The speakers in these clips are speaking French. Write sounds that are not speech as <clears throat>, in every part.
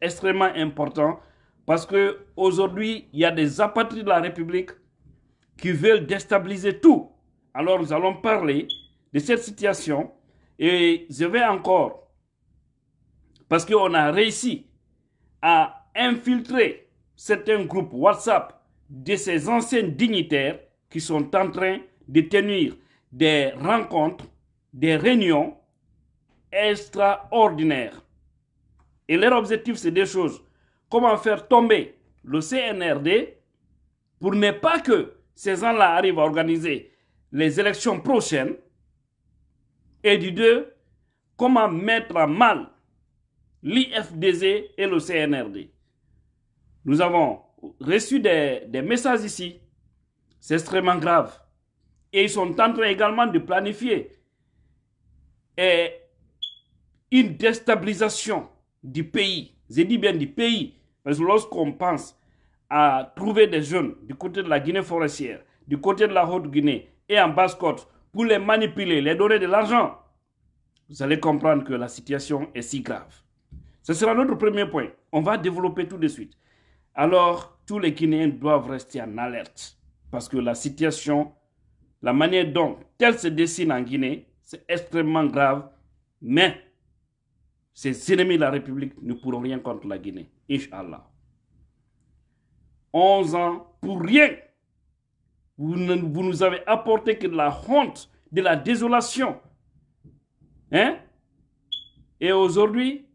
extrêmement important parce que aujourd'hui il y a des apatrides de la République qui veulent déstabiliser tout. Alors nous allons parler de cette situation et je vais encore parce qu'on a réussi à infiltrer certains groupes WhatsApp de ces anciens dignitaires qui sont en train de tenir des rencontres, des réunions extraordinaires et leur objectif, c'est deux choses. Comment faire tomber le CNRD pour ne pas que ces gens-là arrivent à organiser les élections prochaines. Et du deux, comment mettre à mal l'IFDZ et le CNRD. Nous avons reçu des, messages ici. C'est extrêmement grave. Et ils sont en train également de planifier eh, une déstabilisation du pays, j'ai dit bien du pays, parce que lorsqu'on pense à trouver des jeunes du côté de la Guinée forestière, du côté de la Haute-Guinée et en Basse-Côte pour les manipuler, les donner de l'argent, vous allez comprendre que la situation est si grave. Ce sera notre premier point. On va développer tout de suite. Alors, tous les Guinéens doivent rester en alerte parce que la situation, la manière dont elle se dessine en Guinée, c'est extrêmement grave, mais ces ennemis de la République ne pourront rien contre la Guinée. Inch'Allah. 11 ans pour rien. Vous, ne, nous avez apporté que de la honte, de la désolation. Hein? Et aujourd'hui,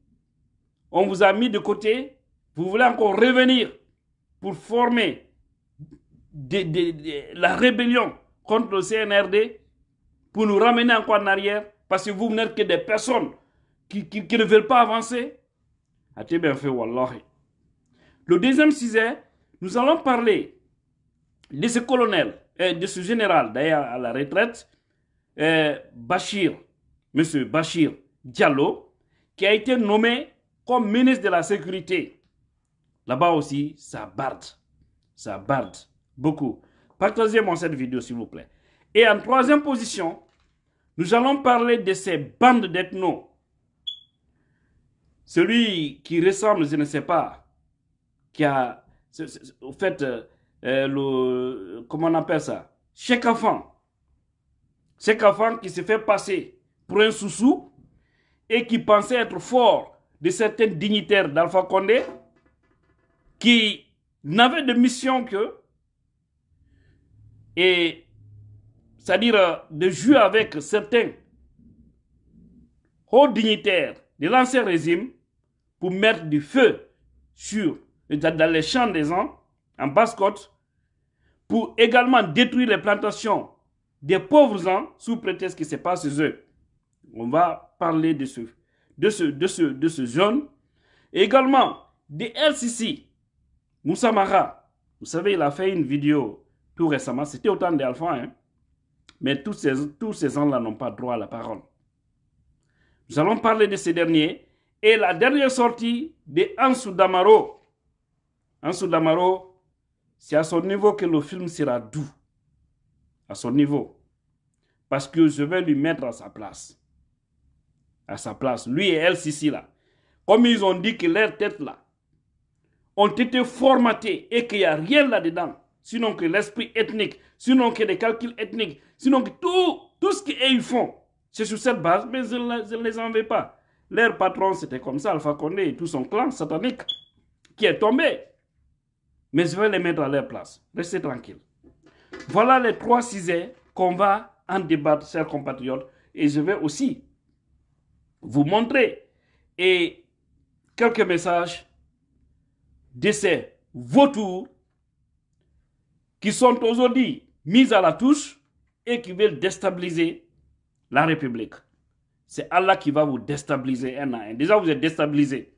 on vous a mis de côté. Vous voulez encore revenir pour former la rébellion contre le CNRD pour nous ramener encore en arrière parce que vous n'êtes que des personnes qui, ne veulent pas avancer a t bien fait, Wallahi. Le deuxième sujet, nous allons parler de ce colonel, euh, de ce général, d'ailleurs à la retraite, euh, Bachir, monsieur Bachir Diallo, qui a été nommé comme ministre de la Sécurité. Là-bas aussi, ça barde. Ça barde beaucoup. Partagez-moi cette vidéo, s'il vous plaît. Et en troisième position, nous allons parler de ces bandes d'ethnos celui qui ressemble, je ne sais pas, qui a, au fait, euh, euh, le, comment on appelle ça Chaque enfant. Chaque enfant qui se fait passer pour un sous soussou et qui pensait être fort de certains dignitaires d'Alpha Condé qui n'avait de mission que et c'est-à-dire euh, de jouer avec certains hauts dignitaires de l'ancien régime pour mettre du feu sur, dans les champs des gens, en basse-côte, pour également détruire les plantations des pauvres gens sous prétexte que se passe chez eux. On va parler de ce, de ce, de ce, zone. Et également, des LCC, Moussa Mara, vous savez, il a fait une vidéo tout récemment, c'était autant temps hein. mais tous ces, tous ces gens-là n'ont pas droit à la parole. Nous allons parler de ces derniers et la dernière sortie de Ansu Damaro. Ansu Damaro, c'est à son niveau que le film sera doux. À son niveau. Parce que je vais lui mettre à sa place. À sa place. Lui et elle, ici, là. Comme ils ont dit que leurs têtes, là, ont été formatées et qu'il n'y a rien là-dedans. Sinon que l'esprit ethnique, sinon que les calculs ethniques, sinon que tout, tout ce qu'ils font, c'est sur cette base. Mais je ne les en veux pas. Leur patron, c'était comme ça, Alpha Condé et tout son clan satanique qui est tombé. Mais je vais les mettre à leur place. Restez tranquille. Voilà les trois sujets qu'on va en débattre, chers compatriotes. Et je vais aussi vous montrer et quelques messages de ces vautours qui sont aujourd'hui mis à la touche et qui veulent déstabiliser la République. C'est Allah qui va vous déstabiliser un à un. Déjà, vous êtes déstabilisés.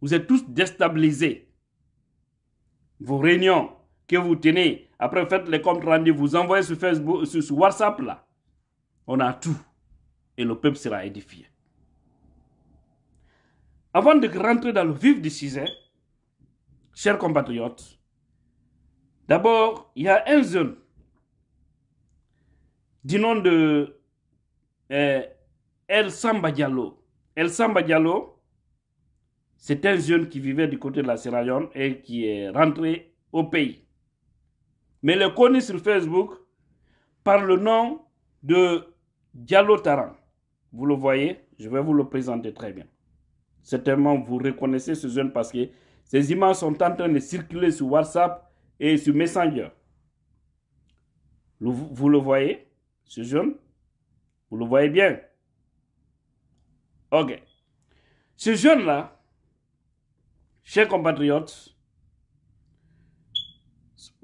Vous êtes tous déstabilisés. Vos réunions que vous tenez, après faites les comptes rendus, vous envoyez sur Facebook, sur, WhatsApp là. On a tout. Et le peuple sera édifié. Avant de rentrer dans le vif du sujet, chers compatriotes, d'abord, il y a un jeune du nom de euh, El Samba Diallo. El Samba Diallo, c'est un jeune qui vivait du côté de la Sierra Leone et qui est rentré au pays. Mais le connu sur Facebook par le nom de Diallo Taran. Vous le voyez, je vais vous le présenter très bien. Certainement, vous reconnaissez ce jeune parce que ces images sont en train de circuler sur WhatsApp et sur Messenger. vous le voyez, ce jeune Vous le voyez bien Ok. Ce jeune-là, chers compatriotes,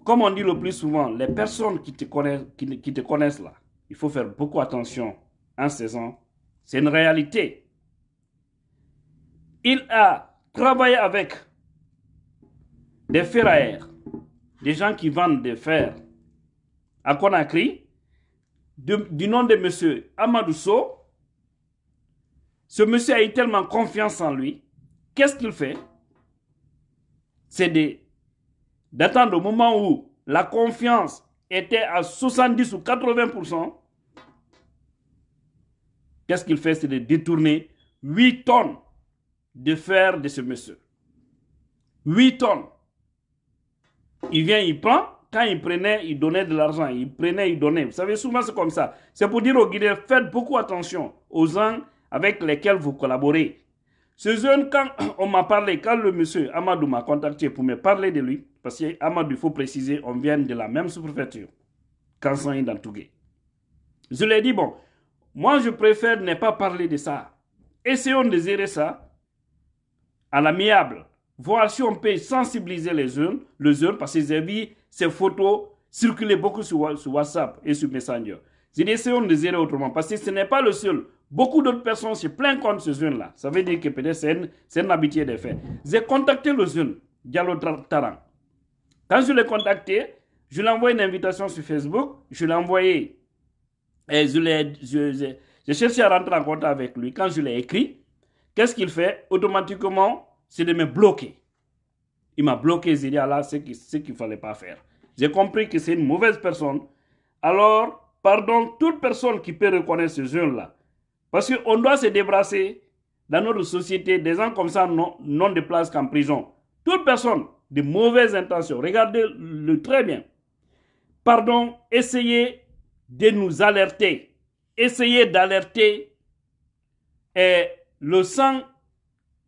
comme on dit le plus souvent, les personnes qui te connaissent, là, il faut faire beaucoup attention en saison. C'est une réalité. Il a travaillé avec des ferrailleurs, des gens qui vendent des fers à Conakry, du nom de M. Amadou ce monsieur a eu tellement confiance en lui. Qu'est-ce qu'il fait C'est d'attendre au moment où la confiance était à 70 ou 80%. Qu'est-ce qu'il fait C'est de détourner 8 tonnes de fer de ce monsieur. 8 tonnes. Il vient, il prend. Quand il prenait, il donnait de l'argent. Il prenait, il donnait. Vous savez, souvent c'est comme ça. C'est pour dire aux Guinéens, faites beaucoup attention aux gens avec lesquels vous collaborez. Ce jeune, quand <clears throat> on m'a parlé, quand le monsieur Amadou m'a contacté pour me parler de lui, parce qu'Amadou, il faut préciser, on vient de la même sous-préfecture, Kansan et Dantougué. Je lui ai dit, bon, moi je préfère ne pas parler de ça. Essayons de gérer ça à l'amiable. Voir si on peut sensibiliser les jeunes, les jeunes parce que j'ai vu ces photos circuler beaucoup sur, sur WhatsApp et sur Messenger. J'ai dit, essayons de gérer autrement, parce que ce n'est pas le seul. Beaucoup d'autres personnes se plaignent contre ce jeune-là. Ça veut dire que peut-être c'est un, habitué des faits. J'ai contacté le jeune, Diallo Taran. Quand je l'ai contacté, je lui ai envoyé une invitation sur Facebook. Je l'ai envoyé. Et je l'ai. Je, à rentrer en contact avec lui. Quand je l'ai écrit, qu'est-ce qu'il fait Automatiquement, c'est de me bloquer. Il m'a bloqué, j'ai dit, ah là, ce qu'il ne fallait pas faire. J'ai compris que c'est une mauvaise personne. Alors, pardon, toute personne qui peut reconnaître ce jeune-là, parce qu'on doit se débrasser dans notre société des gens comme ça non de place qu'en prison. Toute personne de mauvaises intentions, regardez-le très bien. Pardon, essayez de nous alerter. Essayez d'alerter eh, le sang,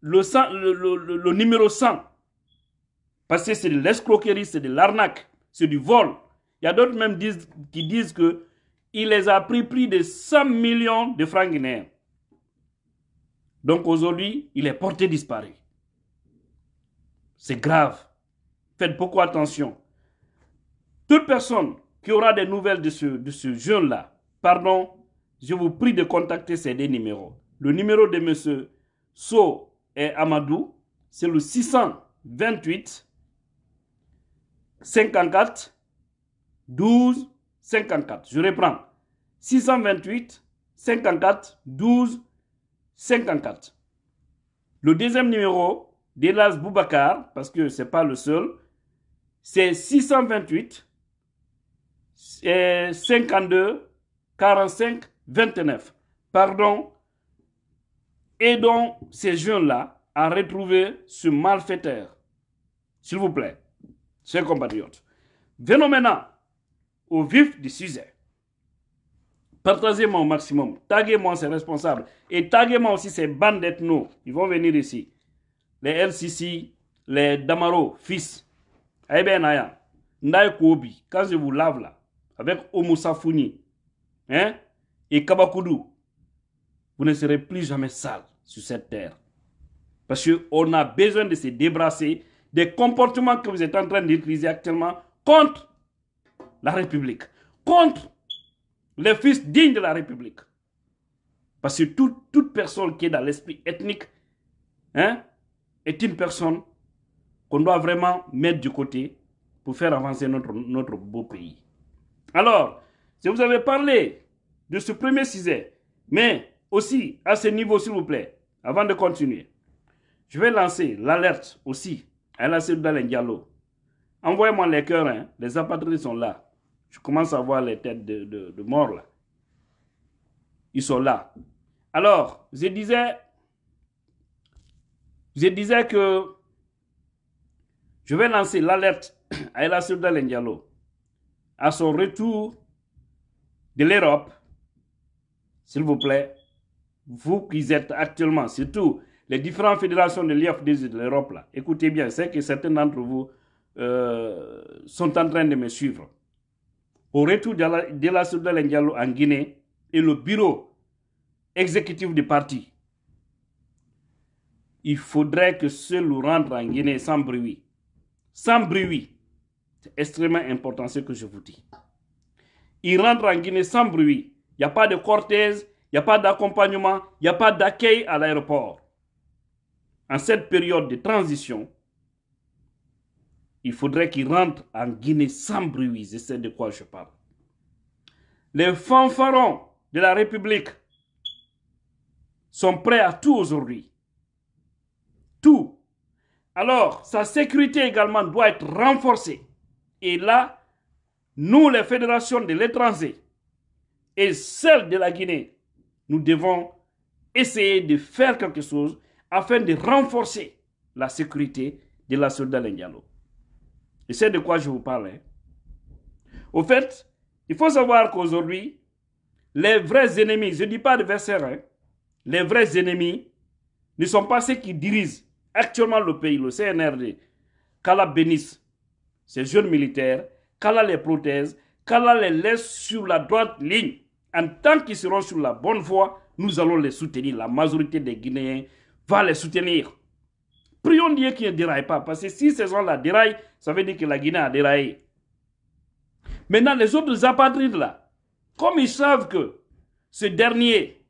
le, sang le, numéro 100. Parce que c'est de l'escroquerie, c'est de l'arnaque, c'est du vol. Il y a d'autres même qui disent que il les a pris plus de 100 millions de francs guinéens. Donc aujourd'hui, il est porté disparu. C'est grave. Faites beaucoup attention. Toute personne qui aura des nouvelles de ce, de ce jeune-là, pardon, je vous prie de contacter ces deux numéros. Le numéro de M. So et Amadou, c'est le 628 54 12 54. Je reprends. 628 54 12 54. Le deuxième numéro d'Elas Boubacar, parce que ce n'est pas le seul, c'est 628 52 45 29. Pardon, aidons ces jeunes-là à retrouver ce malfaiteur. S'il vous plaît, chers compatriotes. Venons maintenant au vif du sujet. Partagez-moi au maximum. Taguez-moi ces responsables. Et taguez-moi aussi ces bandes d'ethno. Ils vont venir ici. Les LCC, les Damaro, fils. Eh Naya, Ndaye Kobi, quand je vous lave là, avec Homo hein, et Kabakoudou, vous ne serez plus jamais sale sur cette terre. Parce qu'on a besoin de se débrasser des comportements que vous êtes en train d'utiliser actuellement contre la République, contre les fils dignes de la République. Parce que toute personne qui est dans l'esprit ethnique hein, est une personne qu'on doit vraiment mettre du côté pour faire avancer notre, notre beau pays. Alors, je vous avais parlé de ce premier sujet, mais aussi à ce niveau, s'il vous plaît, avant de continuer, je vais lancer l'alerte aussi à la Diallo. Envoyez-moi les cœurs, hein, les apatrides sont là. Je commence à voir les têtes de, mort là. Ils sont là. Alors, je disais, je disais que je vais lancer l'alerte à El à son retour de l'Europe. S'il vous plaît, vous qui êtes actuellement, surtout les différentes fédérations de l'IFDZ de l'Europe, là, écoutez bien, c'est que certains d'entre vous euh, sont en train de me suivre au retour de la Soudal Ndiallo en Guinée et le bureau exécutif du parti. Il faudrait que ce nous rende en Guinée sans bruit. Sans bruit. C'est extrêmement important ce que je vous dis. Il rentre en Guinée sans bruit. Il n'y a pas de cortège, il n'y a pas d'accompagnement, il n'y a pas d'accueil à l'aéroport. En cette période de transition, il faudrait qu'il rentrent en Guinée sans bruit. c'est de quoi je parle. Les fanfarons de la République sont prêts à tout aujourd'hui. Tout. Alors, sa sécurité également doit être renforcée. Et là, nous, les fédérations de l'étranger et celles de la Guinée, nous devons essayer de faire quelque chose afin de renforcer la sécurité de la soldat Ndiallo. Et c'est de quoi je vous parle. Hein. Au fait, il faut savoir qu'aujourd'hui, les vrais ennemis, je ne dis pas de verset les vrais ennemis ne sont pas ceux qui dirigent actuellement le pays, le CNRD. Qu'Allah bénisse ces jeunes militaires, qu'Allah les protège, qu'Allah les laisse sur la droite ligne. En tant qu'ils seront sur la bonne voie, nous allons les soutenir. La majorité des Guinéens va les soutenir. Prions Dieu qu'il ne déraille pas. Parce que si ces gens-là déraillent, ça veut dire que la Guinée a déraillé. Maintenant, les autres apatrides là, comme ils savent que ce dernier,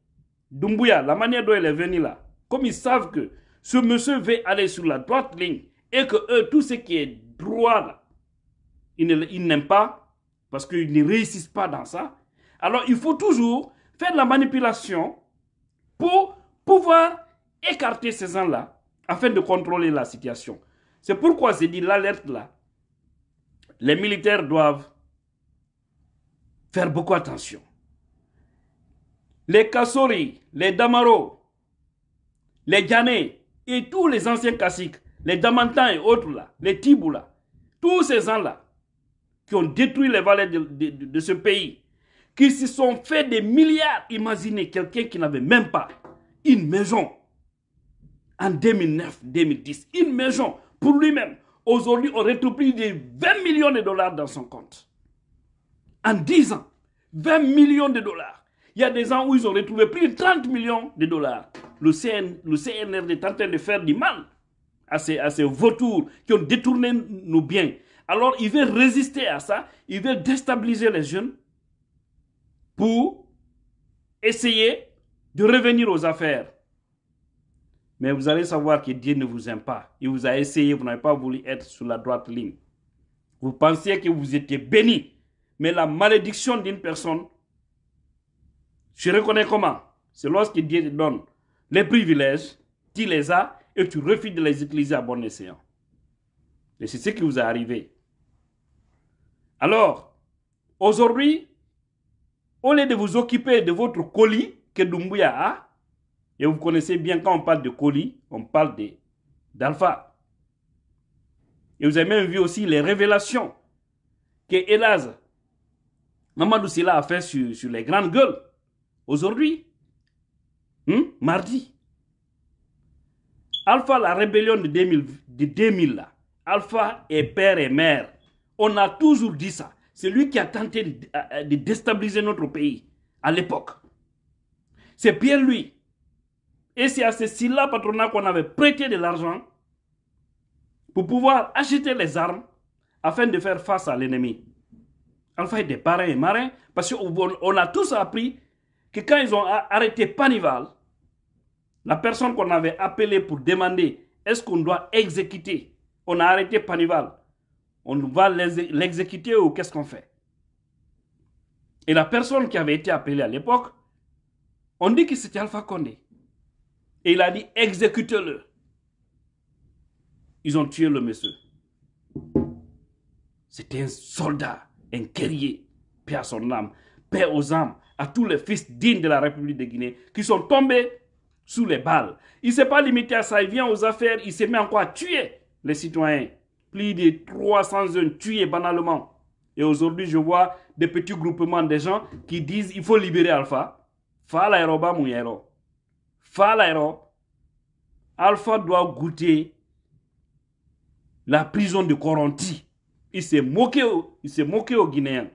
Dumbuya, la manière dont il est venu là, comme ils savent que ce monsieur veut aller sur la droite ligne et que eux, tout ce qui est droit là, ils n'aiment pas parce qu'ils ne réussissent pas dans ça. Alors, il faut toujours faire la manipulation pour pouvoir écarter ces gens-là afin de contrôler la situation. C'est pourquoi j'ai dit l'alerte là. Les militaires doivent faire beaucoup attention. Les Kassori, les Damaro, les Djané et tous les anciens caciques, les Damantans et autres là, les Tibou là, tous ces gens-là qui ont détruit les vallées de, de ce pays, qui se sont fait des milliards, imaginez quelqu'un qui n'avait même pas une maison en 2009-2010 une maison pour lui-même. Aujourd'hui, aurait retrouve plus de 20 millions de dollars dans son compte. En 10 ans, 20 millions de dollars. Il y a des ans où ils ont retrouvé plus de 30 millions de dollars. Le, CN, le CNR, est en train de faire du mal à ces, à ces vautours qui ont détourné nos biens. Alors, il veut résister à ça. Il veut déstabiliser les jeunes pour essayer de revenir aux affaires. Mais vous allez savoir que Dieu ne vous aime pas. Il vous a essayé, vous n'avez pas voulu être sur la droite ligne. Vous pensiez que vous étiez béni. Mais la malédiction d'une personne, je reconnais comment C'est lorsque Dieu te donne les privilèges, tu les as et tu refuses de les utiliser à bon escient. Et c'est ce qui vous est arrivé. Alors, aujourd'hui, au lieu de vous occuper de votre colis que Dumbuya a, et vous connaissez bien quand on parle de colis, on parle d'alpha. Et vous avez même vu aussi les révélations que, hélas, Mamadou Silla a fait sur, les grandes gueules aujourd'hui, hein, mardi. Alpha, la rébellion de 2000, là. Alpha est père et mère. On a toujours dit ça. C'est lui qui a tenté de, de déstabiliser notre pays à l'époque. C'est bien lui et c'est à ceci là patronat, qu'on avait prêté de l'argent pour pouvoir acheter les armes afin de faire face à l'ennemi. Alpha était des et marins, parce qu'on a tous appris que quand ils ont arrêté Panival, la personne qu'on avait appelée pour demander est-ce qu'on doit exécuter, on a arrêté Panival, on va l'exécuter ou qu'est-ce qu'on fait Et la personne qui avait été appelée à l'époque, on dit que c'était Alpha Condé. Et il a dit, exécutez-le. Ils ont tué le monsieur. C'était un soldat, un guerrier. Paix à son âme, paix aux âmes, à tous les fils dignes de la République de Guinée qui sont tombés sous les balles. Il ne s'est pas limité à ça, il vient aux affaires, il se met encore à tuer les citoyens. Plus de jeunes tués banalement. Et aujourd'hui, je vois des petits groupements de gens qui disent il faut libérer Alpha. Fala Eroba Mouyero. Fala Alpha doit goûter la prison de Coranti. Il s'est moqué, il moqué aux Guinéens.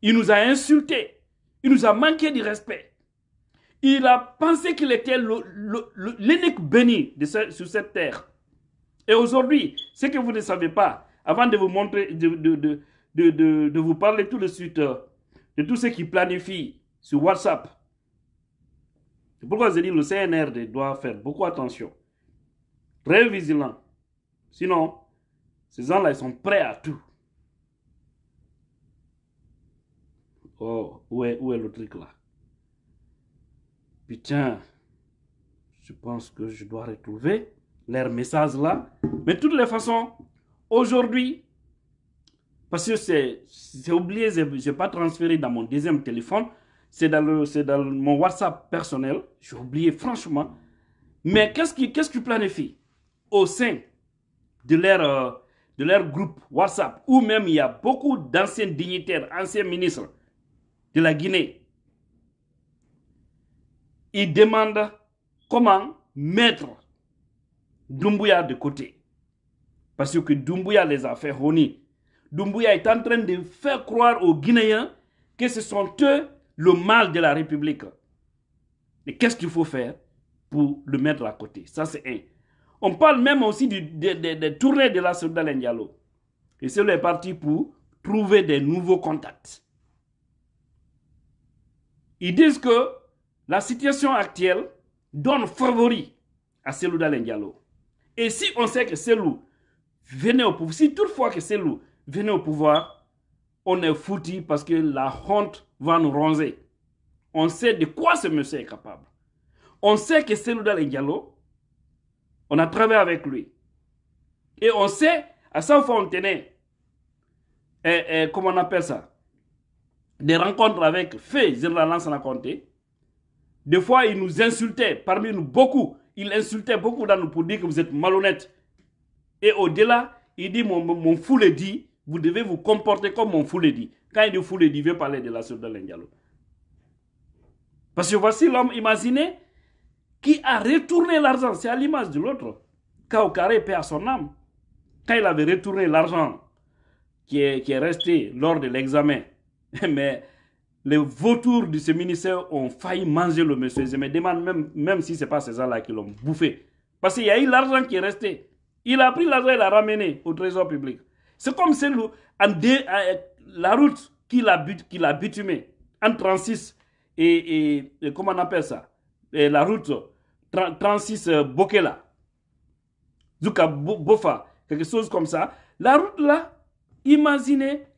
Il nous a insultés. Il nous a manqué de respect. Il a pensé qu'il était l'unique béni de sur cette terre. Et aujourd'hui, ce que vous ne savez pas, avant de vous montrer, de, vous parler tout de suite euh, de tout ce qui planifie sur WhatsApp, c'est pourquoi je dis le CNR doit faire beaucoup attention. Très vigilant. Sinon, ces gens-là, ils sont prêts à tout. Oh, où est, le truc là Putain, je pense que je dois retrouver leur message là. Mais de toutes les façons, aujourd'hui, parce que c'est oublié, je n'ai pas transféré dans mon deuxième téléphone, c'est dans, dans mon WhatsApp personnel, j'ai oublié franchement. Mais qu'est-ce qu'ils qu tu planifient au sein de leur, euh, de groupe WhatsApp, où même il y a beaucoup d'anciens dignitaires, anciens ministres de la Guinée. Ils demandent comment mettre Doumbouya de côté. Parce que Doumbouya les a fait honnir. Doumbouya est en train de faire croire aux Guinéens que ce sont eux le mal de la République. Et qu'est-ce qu'il faut faire pour le mettre à côté Ça, c'est un. On parle même aussi des tournées de la Soudan Diallo. Et c'est est parti pour trouver des nouveaux contacts. Ils disent que la situation actuelle donne favori à Selou Diallo. Et si on sait que Selou venait au pouvoir, si toutefois que Selou venait au pouvoir, on est foutu parce que la honte va nous ronzer. On sait de quoi ce monsieur est capable. On sait que c'est le Diallo, on a travaillé avec lui. Et on sait, à 100 fois, on tenait, eh, eh, comment on appelle ça, des rencontres avec Fé la raconter. Des fois, il nous insultait, parmi nous beaucoup. Il insultait beaucoup dans nous pour dire que vous êtes malhonnête. Et au-delà, il dit, mon, mon fou le dit, vous devez vous comporter comme mon dit. Quand il dit Fouledi, il veut parler de la sœur de l'Indialo. Parce que voici l'homme imaginé qui a retourné l'argent. C'est à l'image de l'autre. Kaokare paie à son âme. Quand il avait retourné l'argent qui est, resté lors de l'examen, <laughs> mais les vautours de ce ministère ont failli manger le monsieur. Je me demande même, même si ce n'est pas ces gens-là qui l'ont bouffé. Parce qu'il y a eu l'argent qui est resté. Il a pris l'argent et l'a ramené au trésor public. C'est comme celle là euh, la route qu'il a, bitumée en 36 et, comment on appelle ça La route 36 euh, Bokela, Zuka Bofa, quelque chose comme ça. La route là, imaginez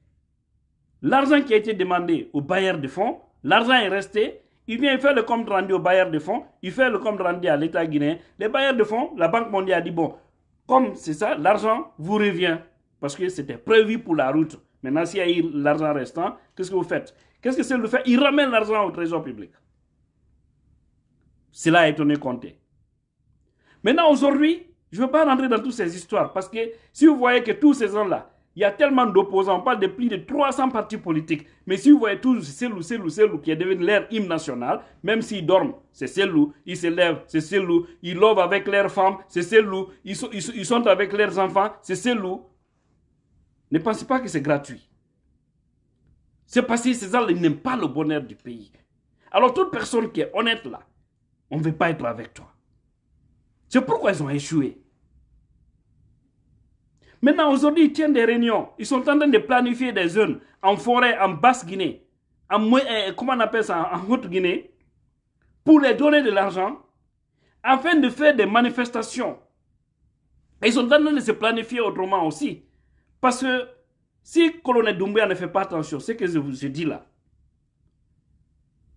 l'argent qui a été demandé au bailleur de fonds, l'argent est resté. Il vient faire le compte rendu au bailleur de fonds, il fait le compte rendu à l'État guinéen. Les bailleurs de fonds, la Banque mondiale a dit bon, comme c'est ça, l'argent vous revient parce que c'était prévu pour la route. Maintenant, s'il y a eu l'argent restant, qu'est-ce que vous faites Qu'est-ce que c'est le fait Il ramène l'argent au trésor public. Cela a étonné Comté. Maintenant, aujourd'hui, je ne veux pas rentrer dans toutes ces histoires parce que si vous voyez que tous ces gens-là, il y a tellement d'opposants, on parle de plus de 300 partis politiques. Mais si vous voyez tous ces loups, loups, ces loups, qui est devenu leur hymne national, même s'ils dorment, c'est loups. ils se lèvent, c'est loups. ils lovent avec leurs femmes, c'est ces loups. ils, sont avec leurs enfants, c'est Selou. Ne pensez pas que c'est gratuit. C'est parce que ces gens n'aiment pas le bonheur du pays. Alors toute personne qui est honnête là, on ne veut pas être avec toi. C'est pourquoi ils ont échoué. Maintenant, aujourd'hui, ils tiennent des réunions. Ils sont en train de planifier des zones en forêt, en Basse-Guinée, en, euh, comment on appelle ça, en Haute-Guinée, pour les donner de l'argent afin de faire des manifestations. ils sont en train de se planifier autrement aussi. Parce que si Colonel Doumbouya ne fait pas attention, ce que je vous ai dit là,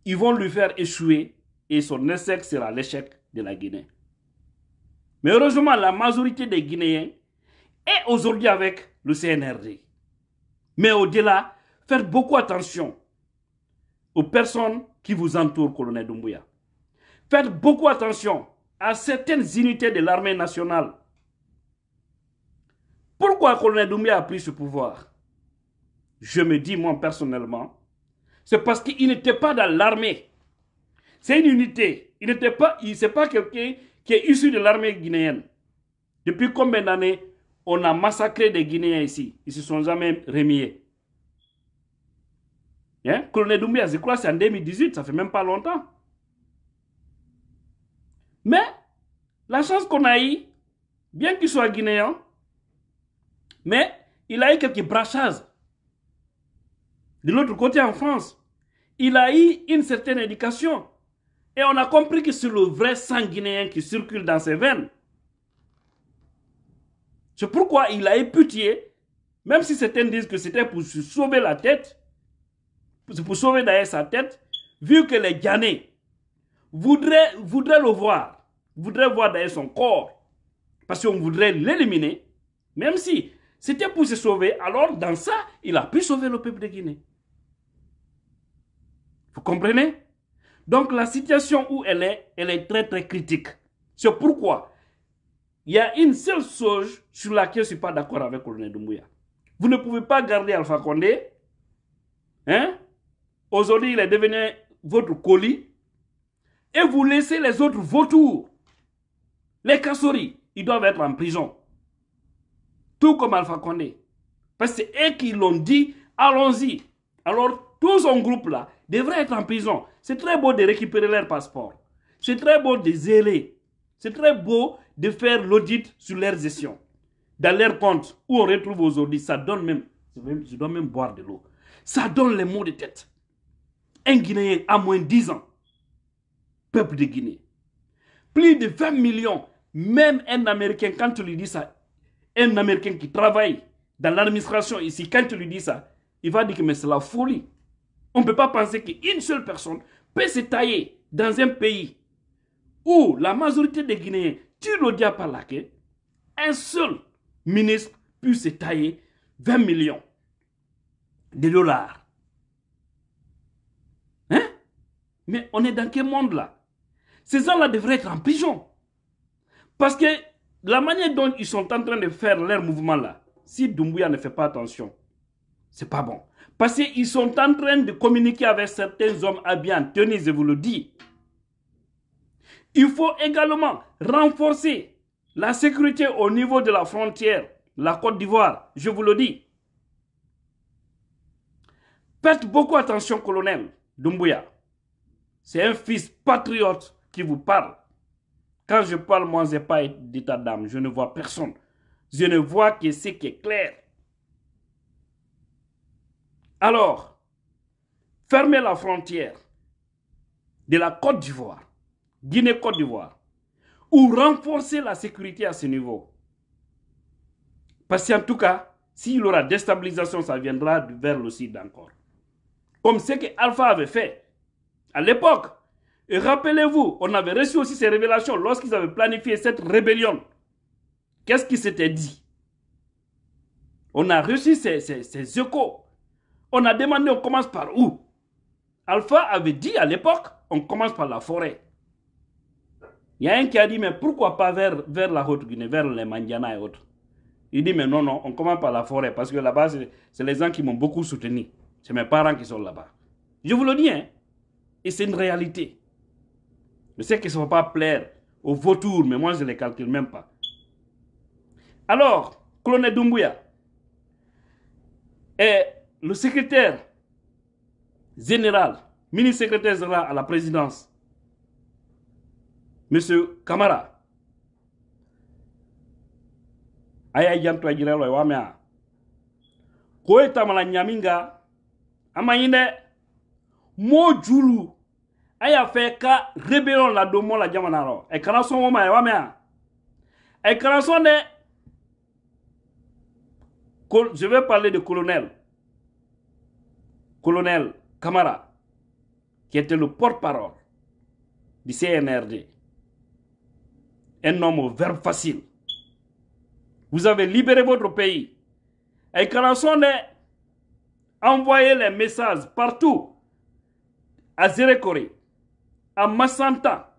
ils vont lui faire échouer et son échec sera l'échec de la Guinée. Mais heureusement, la majorité des Guinéens est aujourd'hui avec le CNRD. Mais au-delà, faites beaucoup attention aux personnes qui vous entourent, colonel Doumbouya. Faites beaucoup attention à certaines unités de l'armée nationale pourquoi Colonel Doumbia a pris ce pouvoir Je me dis, moi personnellement, c'est parce qu'il n'était pas dans l'armée. C'est une unité. Il n'était pas, il n'est pas quelqu'un qui est issu de l'armée guinéenne. Depuis combien d'années on a massacré des Guinéens ici Ils se sont jamais remis. Hein? Colonel Doumbia, je crois c'est en 2018, ça fait même pas longtemps. Mais la chance qu'on a eue, bien qu'il soit guinéen, mais il a eu quelques brachages. De l'autre côté, en France, il a eu une certaine éducation. Et on a compris que c'est le vrai sang guinéen qui circule dans ses veines. C'est pourquoi il a eu pitié, même si certains disent que c'était pour se sauver la tête, pour sauver d'ailleurs sa tête, vu que les Ghanais voudraient, voudraient le voir, voudraient voir d'ailleurs son corps, parce qu'on voudrait l'éliminer, même si c'était pour se sauver. Alors, dans ça, il a pu sauver le peuple de Guinée. Vous comprenez Donc, la situation où elle est, elle est très, très critique. C'est pourquoi il y a une seule chose sur laquelle je ne suis pas d'accord avec Colonel Doumbouya. Vous ne pouvez pas garder Alpha Condé. Hein? Aujourd'hui, il est devenu votre colis. Et vous laissez les autres vautours. Les cassoris, ils doivent être en prison tout comme Alpha Condé. Parce que c'est eux qui l'ont dit, allons-y. Alors, tout son groupe-là devrait être en prison. C'est très beau de récupérer leur passeport. C'est très beau de zéler. C'est très beau de faire l'audit sur leur gestion. Dans leur compte, où on retrouve aujourd'hui, ça donne même, je dois même boire de l'eau. Ça donne les maux de tête. Un Guinéen à moins de 10 ans, peuple de Guinée. Plus de 20 millions, même un Américain, quand tu lui dis ça, un Américain qui travaille dans l'administration ici, quand tu lui dis ça, il va dire que c'est la folie. On ne peut pas penser qu'une seule personne peut se tailler dans un pays où la majorité des Guinéens tue le diable par la un seul ministre puisse se tailler 20 millions de dollars. Hein? Mais on est dans quel monde là Ces gens-là devraient être en prison. Parce que la manière dont ils sont en train de faire leur mouvement là, si Dumbuya ne fait pas attention, c'est pas bon. Parce qu'ils sont en train de communiquer avec certains hommes à bien. je vous le dis. Il faut également renforcer la sécurité au niveau de la frontière, la Côte d'Ivoire, je vous le dis. Faites beaucoup attention, colonel Dumbuya. C'est un fils patriote qui vous parle. Quand je parle, moi, je n'ai pas d'état d'âme. Je ne vois personne. Je ne vois que ce qui est clair. Alors, fermer la frontière de la Côte d'Ivoire, Guinée-Côte d'Ivoire, ou renforcer la sécurité à ce niveau. Parce qu'en tout cas, s'il y aura déstabilisation, ça viendra vers le sud encore. Comme ce que Alpha avait fait à l'époque. Et rappelez-vous, on avait reçu aussi ces révélations lorsqu'ils avaient planifié cette rébellion. Qu'est-ce qui s'était dit On a reçu ces, échos. On a demandé, on commence par où Alpha avait dit à l'époque, on commence par la forêt. Il y a un qui a dit, mais pourquoi pas vers, vers la Haute-Guinée, vers les Mandiana et autres Il dit, mais non, non, on commence par la forêt, parce que là-bas, c'est les gens qui m'ont beaucoup soutenu. C'est mes parents qui sont là-bas. Je vous le dis, hein, et c'est une réalité. Je sais que ça ne va pas plaire aux vautours, mais moi, je ne les calcule même pas. Alors, colonel Doumbouya et le secrétaire général, ministre secrétaire général à la présidence, monsieur Kamara. aya janto ajirelo e wamea amayine ñaminga nyaminga, E e a y'a fɛ la la la ladon jamana ro e kana sɔn o ma wa mɛ a kana je vais parler de colonel colonel Kamara. qui était le porte-parole du CNRD un homme au verbe facile vous avez libéré votre pays et quand on envoyé les messages partout à Corée à Massanta,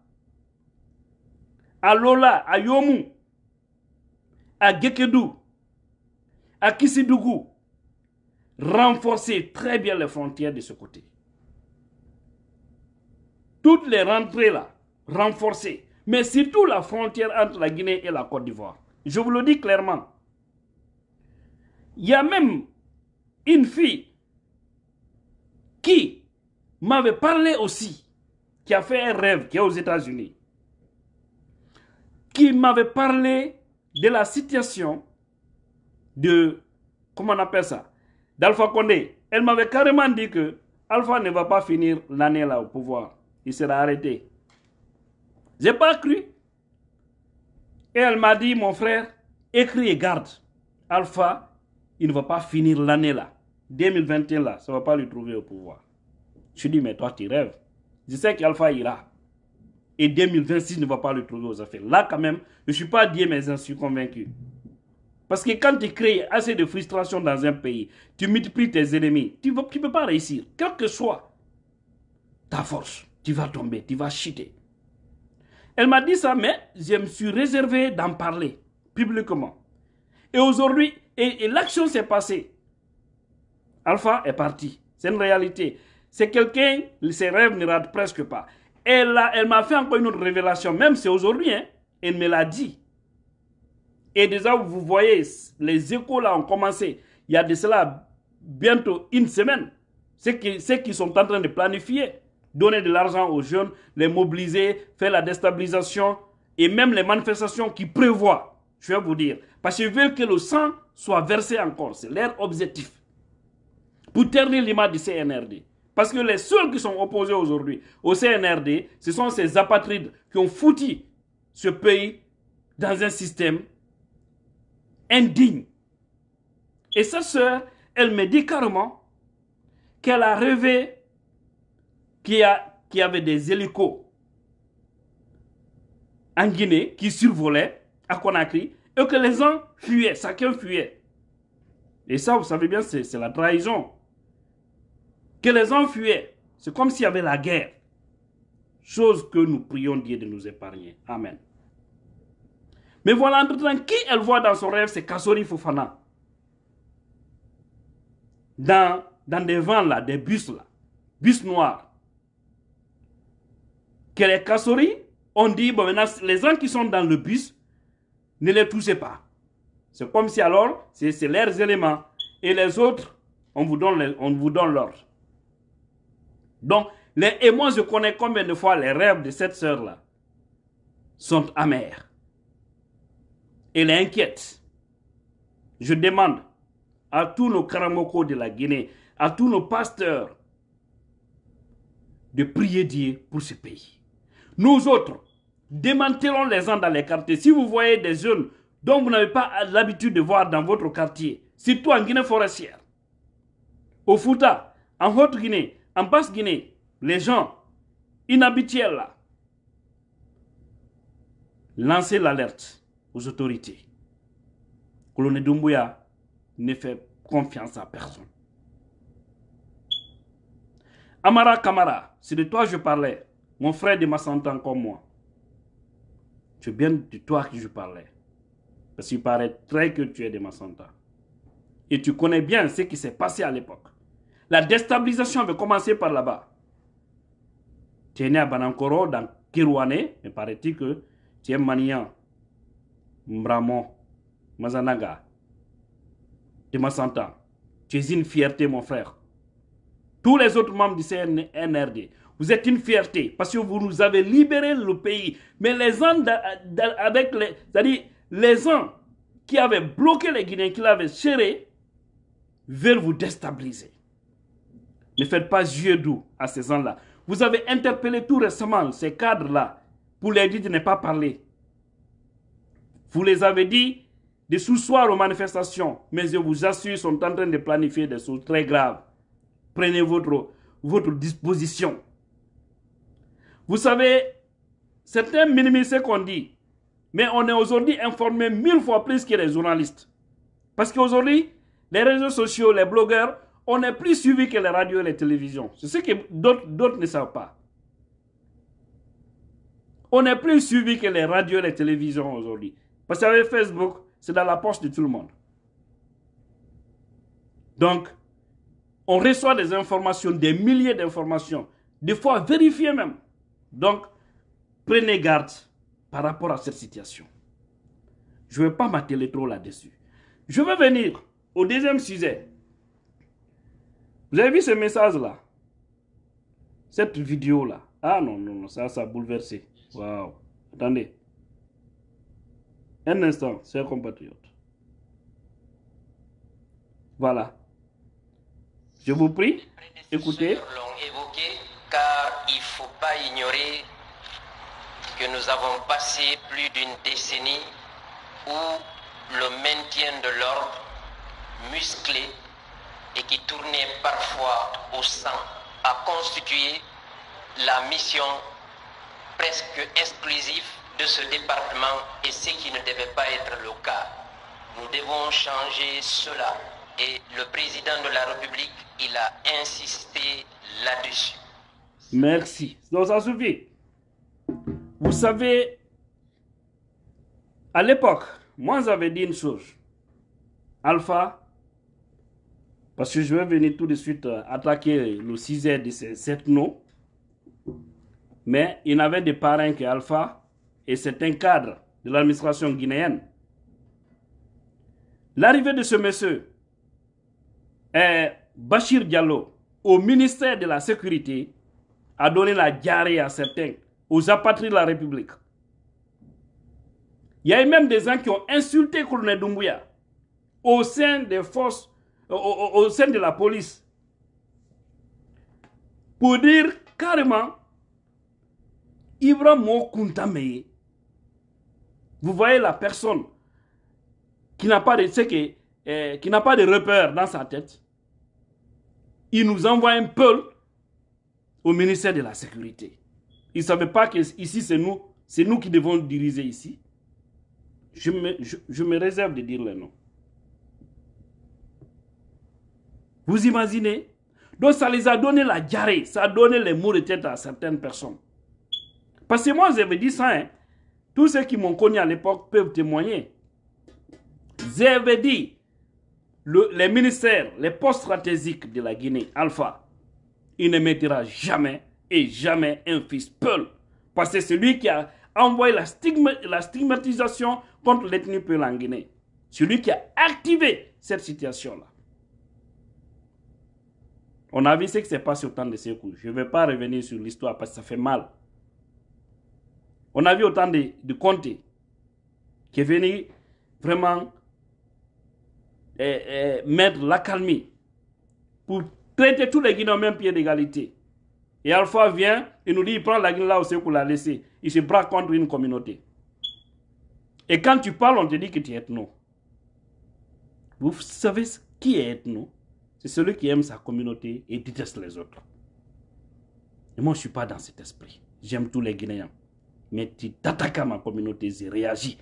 à lola à Yomou, à Gekedou, à Kissidougou renforcer très bien les frontières de ce côté. Toutes les rentrées là, renforcées. Mais surtout la frontière entre la Guinée et la Côte d'Ivoire. Je vous le dis clairement. Il y a même une fille qui m'avait parlé aussi qui a fait un rêve, qui est aux États-Unis, qui m'avait parlé de la situation de, comment on appelle ça, d'Alpha Condé. Elle m'avait carrément dit que Alpha ne va pas finir l'année là au pouvoir. Il sera arrêté. J'ai pas cru. Et elle m'a dit, mon frère, écris et garde. Alpha, il ne va pas finir l'année là. 2021 là, ça ne va pas lui trouver au pouvoir. Je lui dis, mais toi, tu rêves je sais qu'Alpha ira. Et 2026 ne va pas le trouver aux affaires. Là, quand même, je ne suis pas Dieu, mais je suis convaincu. Parce que quand tu crées assez de frustration dans un pays, tu multiplies tes ennemis, tu ne peux pas réussir. Quelle que soit ta force, tu vas tomber, tu vas chuter. Elle m'a dit ça, mais je me suis réservé d'en parler publiquement. Et aujourd'hui, l'action s'est passée. Alpha est parti. C'est une réalité. C'est quelqu'un, ses rêves ne ratent presque pas. Elle, elle m'a fait encore une autre révélation, même c'est aujourd'hui, hein. elle me l'a dit. Et déjà, vous voyez, les échos là ont commencé. Il y a de cela bientôt une semaine. Ceux qui, sont en train de planifier, donner de l'argent aux jeunes, les mobiliser, faire la déstabilisation et même les manifestations qui prévoient. Je vais vous dire. Parce qu'ils veulent que le sang soit versé encore. C'est leur objectif. Pour ternir l'image du CNRD. Parce que les seuls qui sont opposés aujourd'hui au CNRD, ce sont ces apatrides qui ont foutu ce pays dans un système indigne. Et sa sœur, elle me dit carrément qu'elle a rêvé qu'il y, y avait des hélicos en Guinée qui survolaient à Conakry et que les gens fuyaient, chacun fuyait. Et ça, vous savez bien, c'est la trahison que les hommes fuyaient. C'est comme s'il y avait la guerre. Chose que nous prions Dieu de nous épargner. Amen. Mais voilà, entre-temps, qui elle voit dans son rêve, c'est Kassori Fofana. Dans, dans des vents là, des bus là, bus noirs. Que les Kassori, on dit, bon maintenant, les gens qui sont dans le bus, ne les touchez pas. C'est comme si alors, c'est leurs éléments. Et les autres, on vous donne l'ordre. Donc, les, et moi, je connais combien de fois les rêves de cette sœur-là sont amers. Elle est inquiète. Je demande à tous nos karamoko de la Guinée, à tous nos pasteurs, de prier Dieu pour ce pays. Nous autres, démantelons les gens dans les quartiers. Si vous voyez des jeunes dont vous n'avez pas l'habitude de voir dans votre quartier, surtout en Guinée forestière, au Fouta, en Haute-Guinée, en Basse-Guinée, les gens inhabituels là, lancer l'alerte aux autorités. Colonel Doumbouya ne fait confiance à personne. Amara Kamara, c'est de toi que je parlais. Mon frère de Massanta comme moi. C'est bien de toi que je parlais. Parce qu'il paraît très que tu es de Massanta. Et tu connais bien ce qui s'est passé à l'époque. La déstabilisation avait commencé par là-bas. Tu es né à Banankoro, dans Kirwane, mais paraît-il que tu es Manian, Mbramon, Mazanaga, Timasanta, Tu es une fierté, mon frère. Tous les autres membres du CNRD, vous êtes une fierté parce que vous nous avez libéré le pays. Mais les gens avec les, les gens qui avaient bloqué les Guinéens, qui l'avaient serré, veulent vous déstabiliser. Ne faites pas yeux doux à ces gens-là. Vous avez interpellé tout récemment ces cadres-là pour leur dire de ne pas parler. Vous les avez dit de sous-soir aux manifestations, mais je vous assure, ils sont en train de planifier des choses très graves. Prenez votre, votre disposition. Vous savez, certains minimisent ce qu'on dit, mais on est aujourd'hui informé mille fois plus que les journalistes. Parce qu'aujourd'hui, les réseaux sociaux, les blogueurs on est plus suivi que les radios et les télévisions. C'est ce que d'autres ne savent pas. On est plus suivi que les radios et les télévisions aujourd'hui. Parce qu'avec Facebook, c'est dans la poche de tout le monde. Donc, on reçoit des informations, des milliers d'informations, des fois vérifiées même. Donc, prenez garde par rapport à cette situation. Je ne vais pas m'atteler trop là-dessus. Je vais venir au deuxième sujet. Vous avez vu ce message-là Cette vidéo-là Ah non, non, non, ça, ça a bouleversé. Waouh. Attendez. Un instant, chers compatriotes. Voilà. Je vous prie, écoutez. car il ne faut pas ignorer que nous avons passé plus d'une décennie où le maintien de l'ordre musclé et qui tournait parfois au sang a constitué la mission presque exclusive de ce département et ce qui ne devait pas être le cas. Nous devons changer cela et le président de la République, il a insisté là-dessus. Merci. Donc ça suffit. Vous savez, à l'époque, moi j'avais dit une chose. Alpha, parce que je vais venir tout de suite euh, attaquer le 6 de ces sept noms. Mais il n'avait de parrain que Alpha et c'est un cadre de l'administration guinéenne. L'arrivée de ce monsieur Bachir Diallo au ministère de la Sécurité a donné la diarrhée à certains, aux apatrides de la République. Il y a eu même des gens qui ont insulté Colonel Doumbouya au sein des forces au, sein de la police pour dire carrément Ibrahim Mokuntameye. Vous voyez la personne qui n'a pas de, que, euh, qui n'a pas de repère dans sa tête. Il nous envoie un peu au ministère de la Sécurité. Il ne savait pas que ici c'est nous, c'est nous qui devons diriger ici. Je me, je me réserve de dire le nom. Vous imaginez Donc ça les a donné la diarrhée, ça a donné les maux de tête à certaines personnes. Parce que moi, j'avais dit ça, hein. tous ceux qui m'ont connu à l'époque peuvent témoigner. J'avais dit, les ministères, les postes stratégiques de la Guinée, Alpha, il ne mettra jamais et jamais un fils Peul. Parce que c'est lui qui a envoyé la, la stigmatisation contre l'ethnie Peul en Guinée. Celui qui a activé cette situation-là. On a vu ce qui s'est passé au temps de Sekou. Je ne vais pas revenir sur l'histoire parce que ça fait mal. On a vu autant de, de qui est venu vraiment mettre eh, eh, la mettre l'accalmie pour traiter tous les Guinéens au même pied d'égalité. Et Alpha vient et nous dit il prend la Guinée là où Sekou l'a laissé. Il se braque contre une communauté. Et quand tu parles, on te dit que tu es ethno. Vous savez qui est ethno c'est celui qui aime sa communauté et déteste les autres. Et moi, je ne suis pas dans cet esprit. J'aime tous les Guinéens. Mais tu t'attaques à ma communauté, j'ai réagi.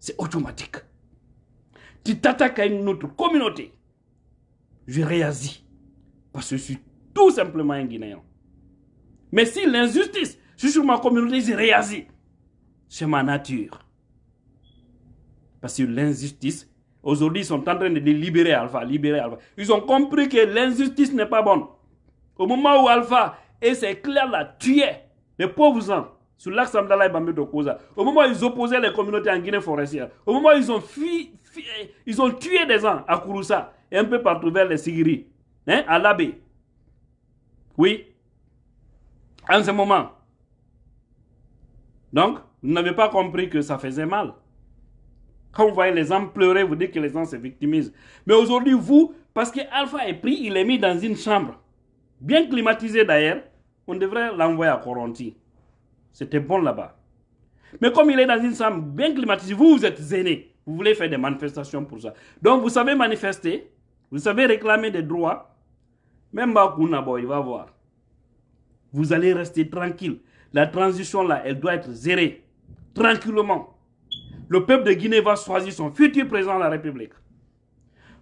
C'est automatique. Tu t'attaques à une autre communauté, je réagis. Parce que je suis tout simplement un Guinéen. Mais si l'injustice, je sur ma communauté, j'ai réagi. C'est ma nature. Parce que l'injustice, Aujourd'hui, ils sont en train de libérer, Alpha, libérer Alpha. Ils ont compris que l'injustice n'est pas bonne. Au moment où Alpha et ses clairs là tuaient les pauvres gens sur l'axe Amdala et Bambi au moment où ils opposaient les communautés en Guinée forestière, au moment où ils ont, tué des gens à Kouroussa et un peu partout vers les Sigiri, hein, à l'Abbé. Oui. En ce moment. Donc, vous n'avez pas compris que ça faisait mal. Quand vous voyez les gens pleurer, vous dites que les gens se victimisent. Mais aujourd'hui, vous, parce que Alpha est pris, il est mis dans une chambre, bien climatisée d'ailleurs, on devrait l'envoyer à Coronti. C'était bon là-bas. Mais comme il est dans une chambre bien climatisée, vous, vous êtes zéné. Vous voulez faire des manifestations pour ça. Donc, vous savez manifester, vous savez réclamer des droits. Même Bakounabo, il va voir. Vous allez rester tranquille. La transition, là, elle doit être zérée. Tranquillement le peuple de Guinée va choisir son futur président de la République.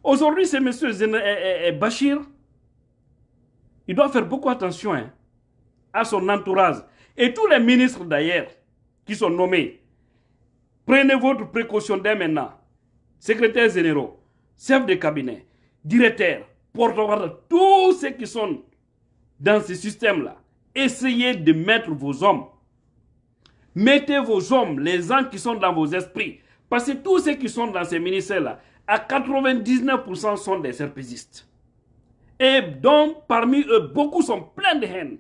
Aujourd'hui, c'est monsieur Bachir, il doit faire beaucoup attention hein, à son entourage. Et tous les ministres d'ailleurs qui sont nommés, prenez votre précaution dès maintenant. Secrétaires généraux, chefs de cabinet, directeurs, porte tous ceux qui sont dans ce système-là, essayez de mettre vos hommes Mettez vos hommes, les gens qui sont dans vos esprits. Parce que tous ceux qui sont dans ces ministères-là, à 99% sont des serpésistes. Et donc, parmi eux, beaucoup sont pleins de haine.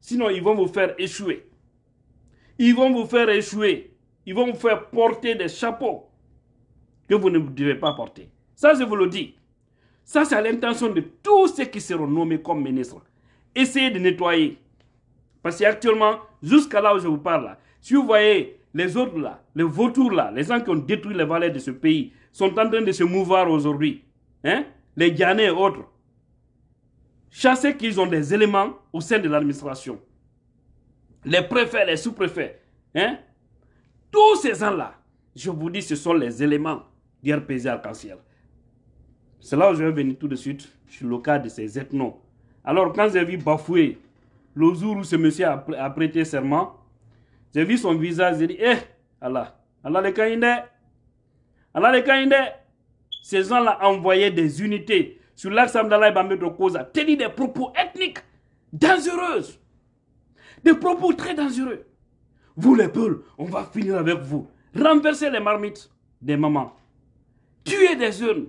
Sinon, ils vont vous faire échouer. Ils vont vous faire échouer. Ils vont vous faire porter des chapeaux que vous ne devez pas porter. Ça, je vous le dis. Ça, c'est l'intention de tous ceux qui seront nommés comme ministres. Essayez de nettoyer. Parce qu'actuellement, jusqu'à là où je vous parle, si vous voyez les autres là, les vautours là, les gens qui ont détruit les valeurs de ce pays, sont en train de se mouvoir aujourd'hui. Hein? Les Ghanais et autres. Chassez qu'ils ont des éléments au sein de l'administration. Les préfets, les sous-préfets. Hein? Tous ces gens-là, je vous dis, ce sont les éléments du RPG arc-en-ciel. C'est là où je vais venir tout de suite sur le cas de ces ethnos. Alors, quand j'ai vu bafouer le jour où ce monsieur a prêté serment, j'ai vu son visage, j'ai dit, eh, Allah, Allah les Kaïndé, Allah les Kaïndé. Ces gens-là envoyaient des unités sur l'axe de de Kosa, tenir des propos ethniques dangereuses, Des propos très dangereux. Vous les peuples, on va finir avec vous. Renverser les marmites des mamans. Tuer des jeunes.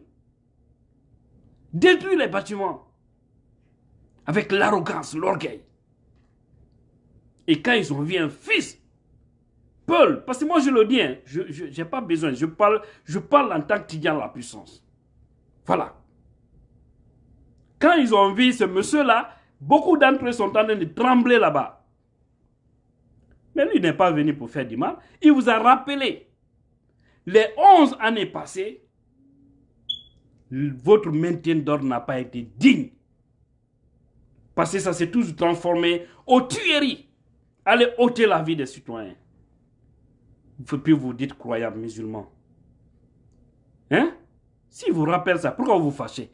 Détruire les bâtiments. Avec l'arrogance, l'orgueil. Et quand ils ont vu un fils parce que moi je le dis, hein, je n'ai pas besoin, je parle, je parle en tant que de la puissance. Voilà. Quand ils ont vu ce monsieur-là, beaucoup d'entre eux sont en train de trembler là-bas. Mais lui n'est pas venu pour faire du mal. Il vous a rappelé, les 11 années passées, votre maintien d'ordre n'a pas été digne. Parce que ça s'est tous transformé en tuerie. Allez ôter la vie des citoyens. Plus vous dites croyant musulman. Hein? Si vous rappelez ça, pourquoi vous fâchez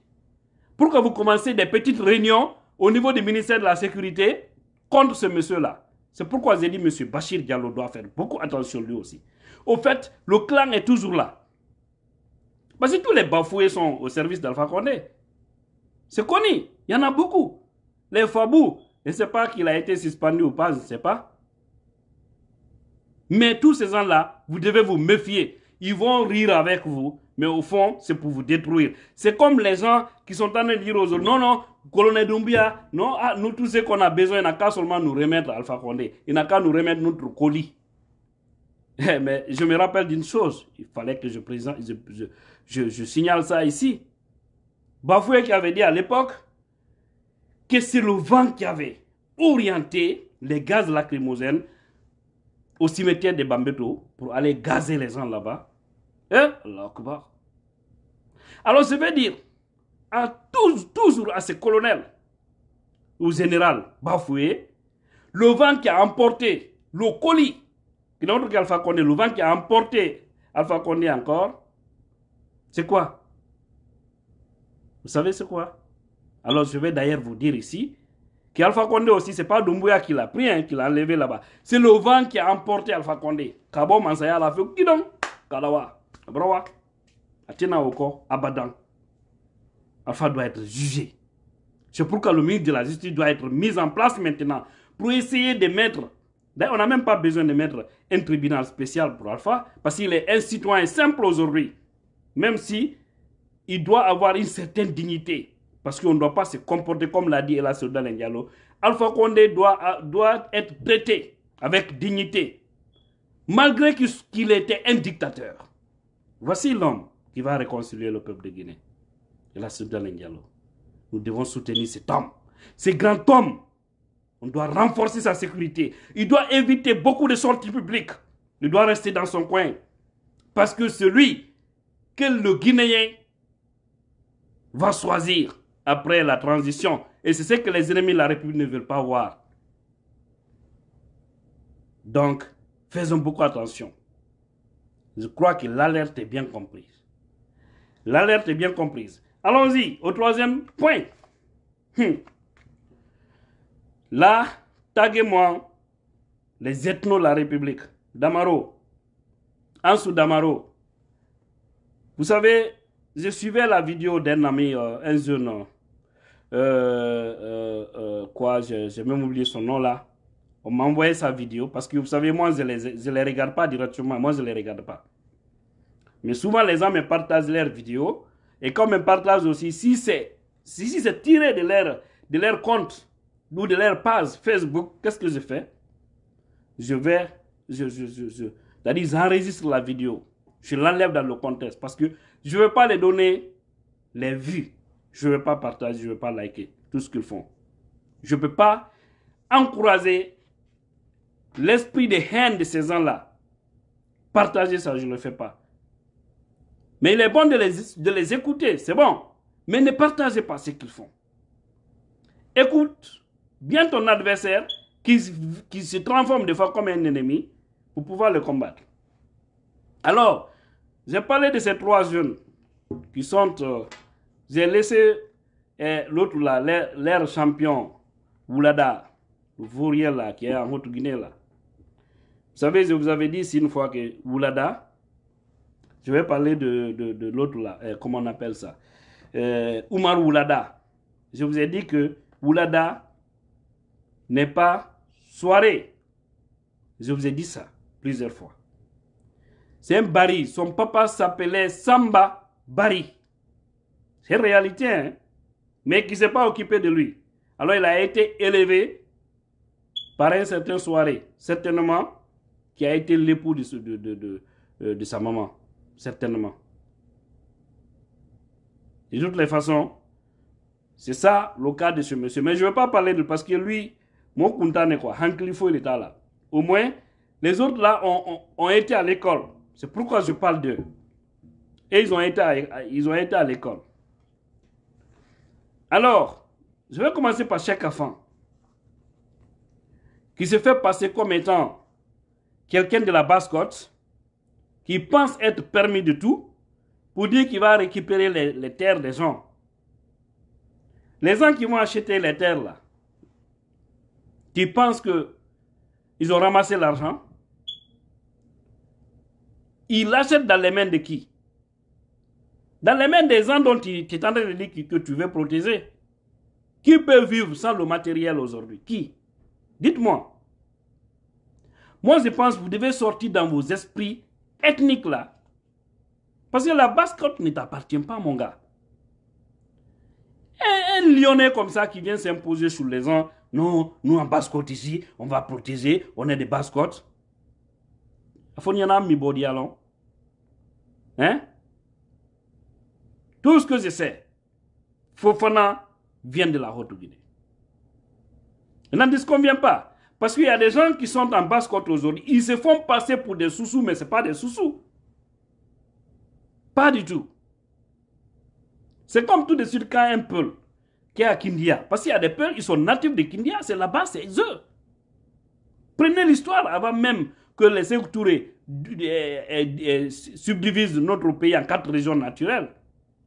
Pourquoi vous commencez des petites réunions au niveau du ministère de la Sécurité contre ce monsieur-là C'est pourquoi j'ai dit, monsieur Bachir Diallo doit faire beaucoup attention lui aussi. Au fait, le clan est toujours là. Parce que tous les bafoués sont au service d'Alpha Condé. C'est connu, il y en a beaucoup. Les Fabou, je ne sais pas qu'il a été suspendu ou pas, je ne sais pas. Mais tous ces gens-là, vous devez vous méfier. Ils vont rire avec vous, mais au fond, c'est pour vous détruire. C'est comme les gens qui sont en train de dire aux autres, non, non, colonel Dumbia, non, ah, nous, tous, ce qu'on a besoin, il n'a qu'à seulement nous remettre Alpha Condé. Il n'a qu'à nous remettre notre colis. Eh, mais je me rappelle d'une chose, il fallait que je, présente, je, signale ça ici. Bafoué qui avait dit à l'époque que c'est le vent qui avait orienté les gaz lacrymogènes au cimetière de Bambeto pour aller gazer les gens là-bas. Hein? Alors je vais dire, à tous, toujours à ces colonels ou général bafoué, le vent qui a emporté le colis, Condé, le vent qui a emporté Alpha Condé encore, c'est quoi Vous savez c'est quoi Alors je vais d'ailleurs vous dire ici, qui Alpha Condé aussi, c'est pas Dumbuya qui l'a pris, hein, qui l'a enlevé là-bas. C'est le vent qui a emporté Alpha Condé. Kabo Mansaya l'a fait, donc Kalawa, Abrawa, Atena Oko, Abadan. Alpha doit être jugé. C'est pourquoi le ministre de la Justice doit être mis en place maintenant pour essayer de mettre. on n'a même pas besoin de mettre un tribunal spécial pour Alpha parce qu'il est un citoyen simple aujourd'hui. Même si il doit avoir une certaine dignité. Parce qu'on ne doit pas se comporter comme l'a dit Ella Soudan Alpha Condé doit, euh, doit être traité avec dignité, malgré qu'il était un dictateur. Voici l'homme qui va réconcilier le peuple de Guinée. Ella Soudan Nous devons soutenir cet homme. Ce grand homme, on doit renforcer sa sécurité. Il doit éviter beaucoup de sorties publiques. Il doit rester dans son coin. Parce que celui que le Guinéen va choisir après la transition. Et c'est ce que les ennemis de la République ne veulent pas voir. Donc, faisons beaucoup attention. Je crois que l'alerte est bien comprise. L'alerte est bien comprise. Allons-y au troisième point. Hmm. Là, taguez-moi les ethnos de la République. Damaro. Ansou Damaro. Vous savez, je suivais la vidéo d'un ami, euh, un jeune euh, euh, euh, euh, quoi, j'ai même oublié son nom là. On m'a envoyé sa vidéo parce que vous savez, moi, je ne les, les regarde pas directement. Moi, je ne les regarde pas. Mais souvent, les gens me partagent leurs vidéos. Et comme me partagent aussi, si c'est si, si tiré de leur, de leur compte ou de leur page Facebook, qu'est-ce que je fais Je vais, je, je, je, je c'est-à-dire j'enregistre la vidéo. Je l'enlève dans le contexte parce que je ne veux pas les donner les vues je ne vais pas partager, je ne vais pas liker tout ce qu'ils font. Je ne peux pas encourager l'esprit de haine de ces gens-là. Partager ça, je ne le fais pas. Mais il est bon de les, écouter, c'est bon. Mais ne partagez pas ce qu'ils font. Écoute bien ton adversaire qui, se transforme des fois comme un ennemi pour pouvoir le combattre. Alors, j'ai parlé de ces trois jeunes qui sont... Euh, j'ai laissé eh, l'autre là, l'air champion, Oulada, le là, qui est en Haute-Guinée là. Vous savez, je vous avais dit ici une fois que Oulada, je vais parler de, l'autre là, eh, comment on appelle ça eh, Oumar Oulada. Je vous ai dit que Oulada n'est pas soirée. Je vous ai dit ça plusieurs fois. C'est un Bari. Son papa s'appelait Samba Bari. C'est réalité, hein? mais qui ne s'est pas occupé de lui. Alors il a été élevé par un certain soirée, certainement, qui a été l'époux de, de, de, euh, de, sa maman, certainement. De toutes les façons, c'est ça le cas de ce monsieur. Mais je ne veux pas parler de lui, parce que lui, mon est quoi, Hanklifo, il était là. Au moins, les autres là ont, été à l'école. C'est pourquoi je parle d'eux. Et ils ont été ils ont été à l'école. Alors, je vais commencer par chaque Afan, qui se fait passer comme étant quelqu'un de la basse côte, qui pense être permis de tout, pour dire qu'il va récupérer les, terres des gens. Les gens qui vont acheter les terres là, qui pensent que ont ramassé l'argent, ils l'achètent dans les mains de qui dans les mains des gens dont tu, es en train de dire que, tu veux protéger. Qui peut vivre sans le matériel aujourd'hui Qui Dites-moi. Moi, je pense que vous devez sortir dans vos esprits ethniques là. Parce que la bascotte ne t'appartient pas, mon gars. Un, un, Lyonnais comme ça qui vient s'imposer sur les gens, non, nous en bascotte ici, on va protéger, on est des bascotes. » Il faut y Hein tout ce que je sais, Fofana vient de la Haute-Guinée. N'en disconvient pas. Parce qu'il y a des gens qui sont en basse-côte aujourd'hui. Ils se font passer pour des sous-sous, mais ce n'est pas des sous-sous. Pas du tout. C'est comme tout de suite quand un peuple qui est à Kindia. Parce qu'il y a des peuples ils sont natifs de Kindia. C'est là-bas, c'est eux. Prenez l'histoire avant même que les Touré eh, eh, eh, subdivisent notre pays en quatre régions naturelles.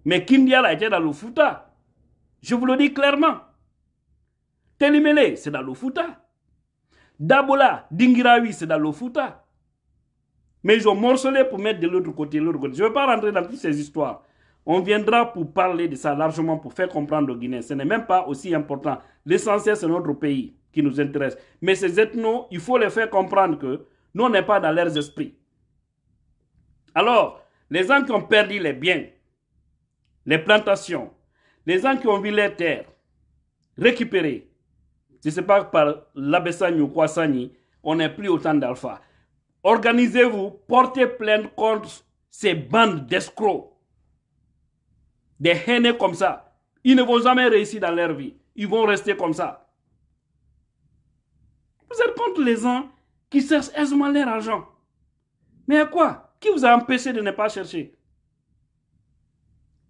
Mais Kindiala était dans le Je vous le dis clairement. Telimele, c'est dans le Fouta. Dabola, Dingirawi, c'est dans le Fouta. Mais ils ont morcelé pour mettre de l'autre côté, l'autre côté. Je ne veux pas rentrer dans toutes ces histoires. On viendra pour parler de ça largement, pour faire comprendre au Guinée. Ce n'est même pas aussi important. L'essentiel, c'est notre pays qui nous intéresse. Mais ces ethnos, il faut les faire comprendre que nous, on n'est pas dans leurs esprits. Alors, les gens qui ont perdu les biens, les plantations, les gens qui ont vu les terres récupérées, je ne sais pas par l'Abessani ou Kwasani, on n'est plus autant d'alpha. Organisez-vous, portez plainte contre ces bandes d'escrocs, des haineux comme ça. Ils ne vont jamais réussir dans leur vie. Ils vont rester comme ça. Vous êtes contre les gens qui cherchent aisément leur argent. Mais à quoi Qui vous a empêché de ne pas chercher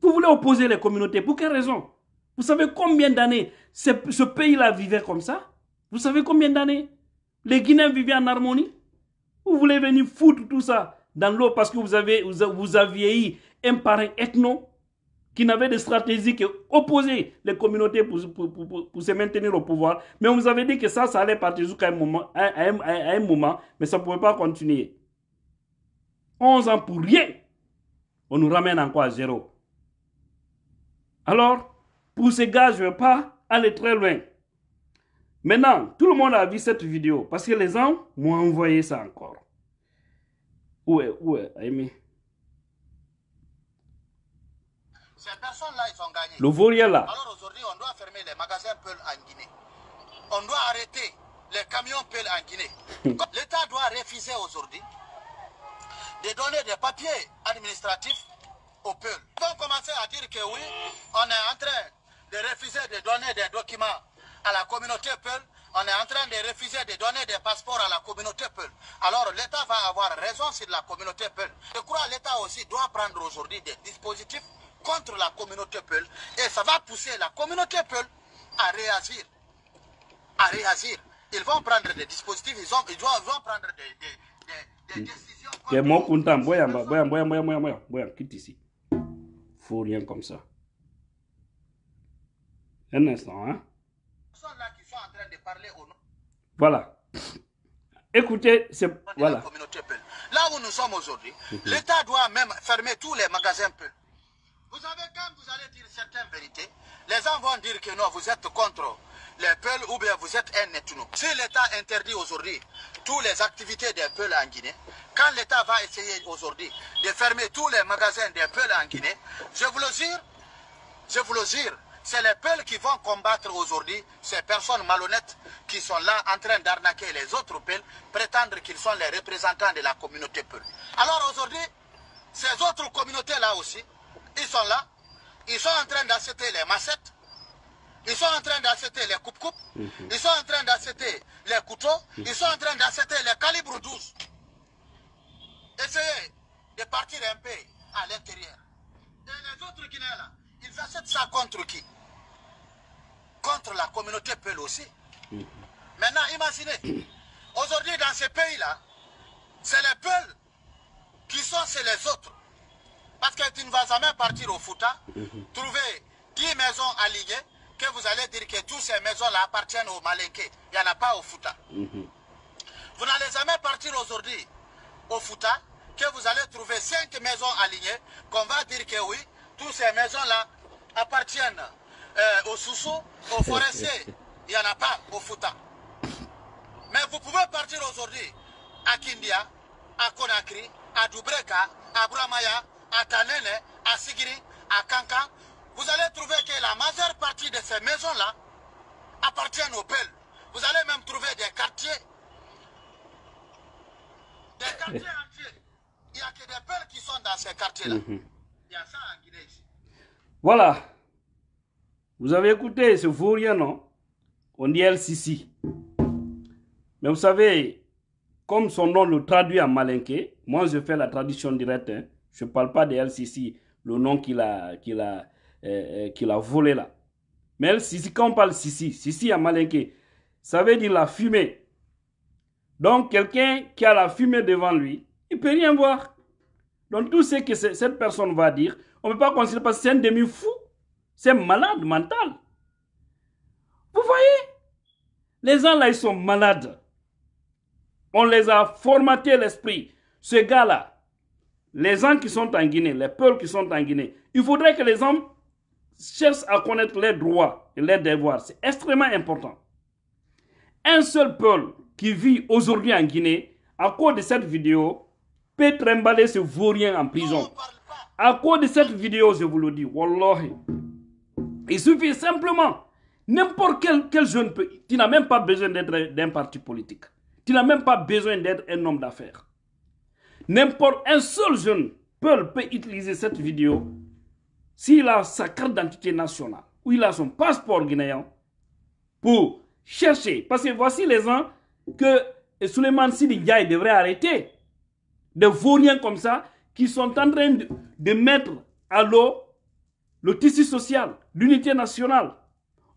vous voulez opposer les communautés. Pour quelle raison Vous savez combien d'années ce, pays-là vivait comme ça Vous savez combien d'années Les Guinéens vivaient en harmonie Vous voulez venir foutre tout ça dans l'eau parce que vous, avez, vous, aviez un parrain ethno qui n'avait de stratégie que opposer les communautés pour, se maintenir au pouvoir. Mais on vous avait dit que ça, ça allait partir jusqu'à un moment, un moment, mais ça ne pouvait pas continuer. 11 ans pour rien. On nous ramène encore à zéro. Alors, pour ces gars, je ne vais pas aller très loin. Maintenant, tout le monde a vu cette vidéo parce que les gens m'ont envoyé ça encore. Où est, où est Aimé Ces personnes-là, ils ont gagné. Le vaurien là. Alors aujourd'hui, on doit fermer les magasins Peul en Guinée. On doit arrêter les camions Peul en Guinée. <laughs> L'État doit refuser aujourd'hui de donner des papiers administratifs ils vont commencer à dire que oui, on est en train de refuser de donner des documents à la communauté Peul. On est en train de refuser de donner des passeports à la communauté Peul. Alors l'État va avoir raison sur la communauté Peul. Je crois que l'État aussi doit prendre aujourd'hui des dispositifs contre la communauté Peul. Et ça va pousser la communauté Peul à réagir. À réagir. Ils vont prendre des dispositifs, ils, ont, ils, vont, prendre des, des, des, des décisions. Contre rien comme ça. Un instant, hein. Voilà. Écoutez, c'est... Voilà. Là où nous sommes aujourd'hui, mhm. l'État doit même fermer tous les magasins peu. Vous avez quand vous allez dire certaines vérités, les gens vont dire que non, vous êtes contre les peuls ou bien vous êtes un ethno. Si l'État interdit aujourd'hui toutes les activités des peuls en Guinée, quand l'État va essayer aujourd'hui de fermer tous les magasins des peuls en Guinée, je vous le jure, je vous le jure, c'est les peuls qui vont combattre aujourd'hui ces personnes malhonnêtes qui sont là en train d'arnaquer les autres peuls, prétendre qu'ils sont les représentants de la communauté peule. Alors aujourd'hui, ces autres communautés là aussi, ils sont là, ils sont en train d'acheter les massettes, ils sont en train d'acheter les coupes-coupes, mhm. ils sont en train d'acheter les couteaux, mhm. ils sont en train d'acheter les calibres 12. Essayez de partir un peu à l'intérieur. Et les autres Guinéens là, ils achètent ça contre qui Contre la communauté Peul aussi. Mhm. Maintenant, imaginez, <clears throat> aujourd'hui dans ces pays-là, c'est les Peuls qui sont chez les autres. Parce que tu ne vas jamais partir au Fouta, trouver 10 maisons alignées, que vous allez dire que toutes ces maisons-là appartiennent aux Malinqués. Il n'y en a pas au Fouta. Mhm. Vous n'allez jamais partir aujourd'hui au Fouta que vous allez trouver cinq maisons alignées qu'on va dire que oui, toutes ces maisons-là appartiennent euh, aux Soussous, aux <laughs> forestiers. Il n'y en a pas au Fouta. Mais vous pouvez partir aujourd'hui à Kindia, à Conakry, à Dubreka, à Bramaya, à Tanene, à Sigiri, à Kanka, vous allez trouver que la majeure partie de ces maisons-là appartiennent aux Pelles. Vous allez même trouver des quartiers, des quartiers entiers. Il n'y a que des Pelles qui sont dans ces quartiers-là. Mhm. Il y a ça en Guinée ici. Voilà. Vous avez écouté ce vaurien, non On dit LCC. Mais vous savez, comme son nom le traduit en malinqué, moi je fais la traduction directe. Hein. Je ne parle pas de LCC, le nom qu'il a, qu'il a, euh, euh, qu'il a volé là. Mais elle, quand on parle Sissi, Sissi a malinqué. ça veut dire la fumée. Donc, quelqu'un qui a la fumée devant lui, il ne peut rien voir. Donc, tout ce que cette personne va dire, on ne peut pas considérer parce que c'est un demi-fou. C'est malade mental. Vous voyez Les gens là, ils sont malades. On les a formaté l'esprit. Ce gars-là, les gens qui sont en Guinée, les peuples qui sont en Guinée, il faudrait que les hommes cherche à connaître les droits et les devoirs. C'est extrêmement important. Un seul peuple qui vit aujourd'hui en Guinée, à cause de cette vidéo, peut trimballer ce vaurien en prison. À cause de cette vidéo, je vous le dis, Wallahi. Il suffit simplement, n'importe quel, jeune peut, tu n'as même pas besoin d'être d'un parti politique. Tu n'as même pas besoin d'être un homme d'affaires. N'importe un seul jeune peuple peut utiliser cette vidéo s'il a sa carte d'identité nationale ou il a son passeport guinéen pour chercher, parce que voici les gens que Suleiman Sidi devrait arrêter, des vauriens comme ça qui sont en train de, mettre à l'eau le tissu social, l'unité nationale.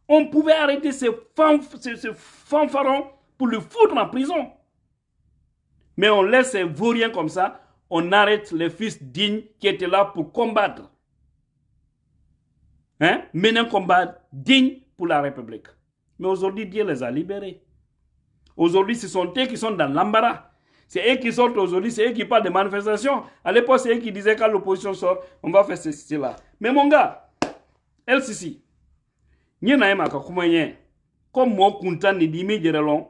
On pouvait arrêter ces, fanfaron pour le foutre en prison. Mais on laisse ces vauriens comme ça, on arrête les fils dignes qui étaient là pour combattre hein, un combat digne pour la République. Mais aujourd'hui, Dieu les a libérés. Aujourd'hui, ce sont eux qui sont dans l'embarras. C'est eux qui sortent aujourd'hui, c'est eux qui parlent des manifestations. À l'époque, c'est eux qui disaient quand l'opposition sort, on va faire ceci, là. Mais mon gars, elle, ceci. Nye na yema kakumenye. Comme moi, kuntan ni dimi jerelon.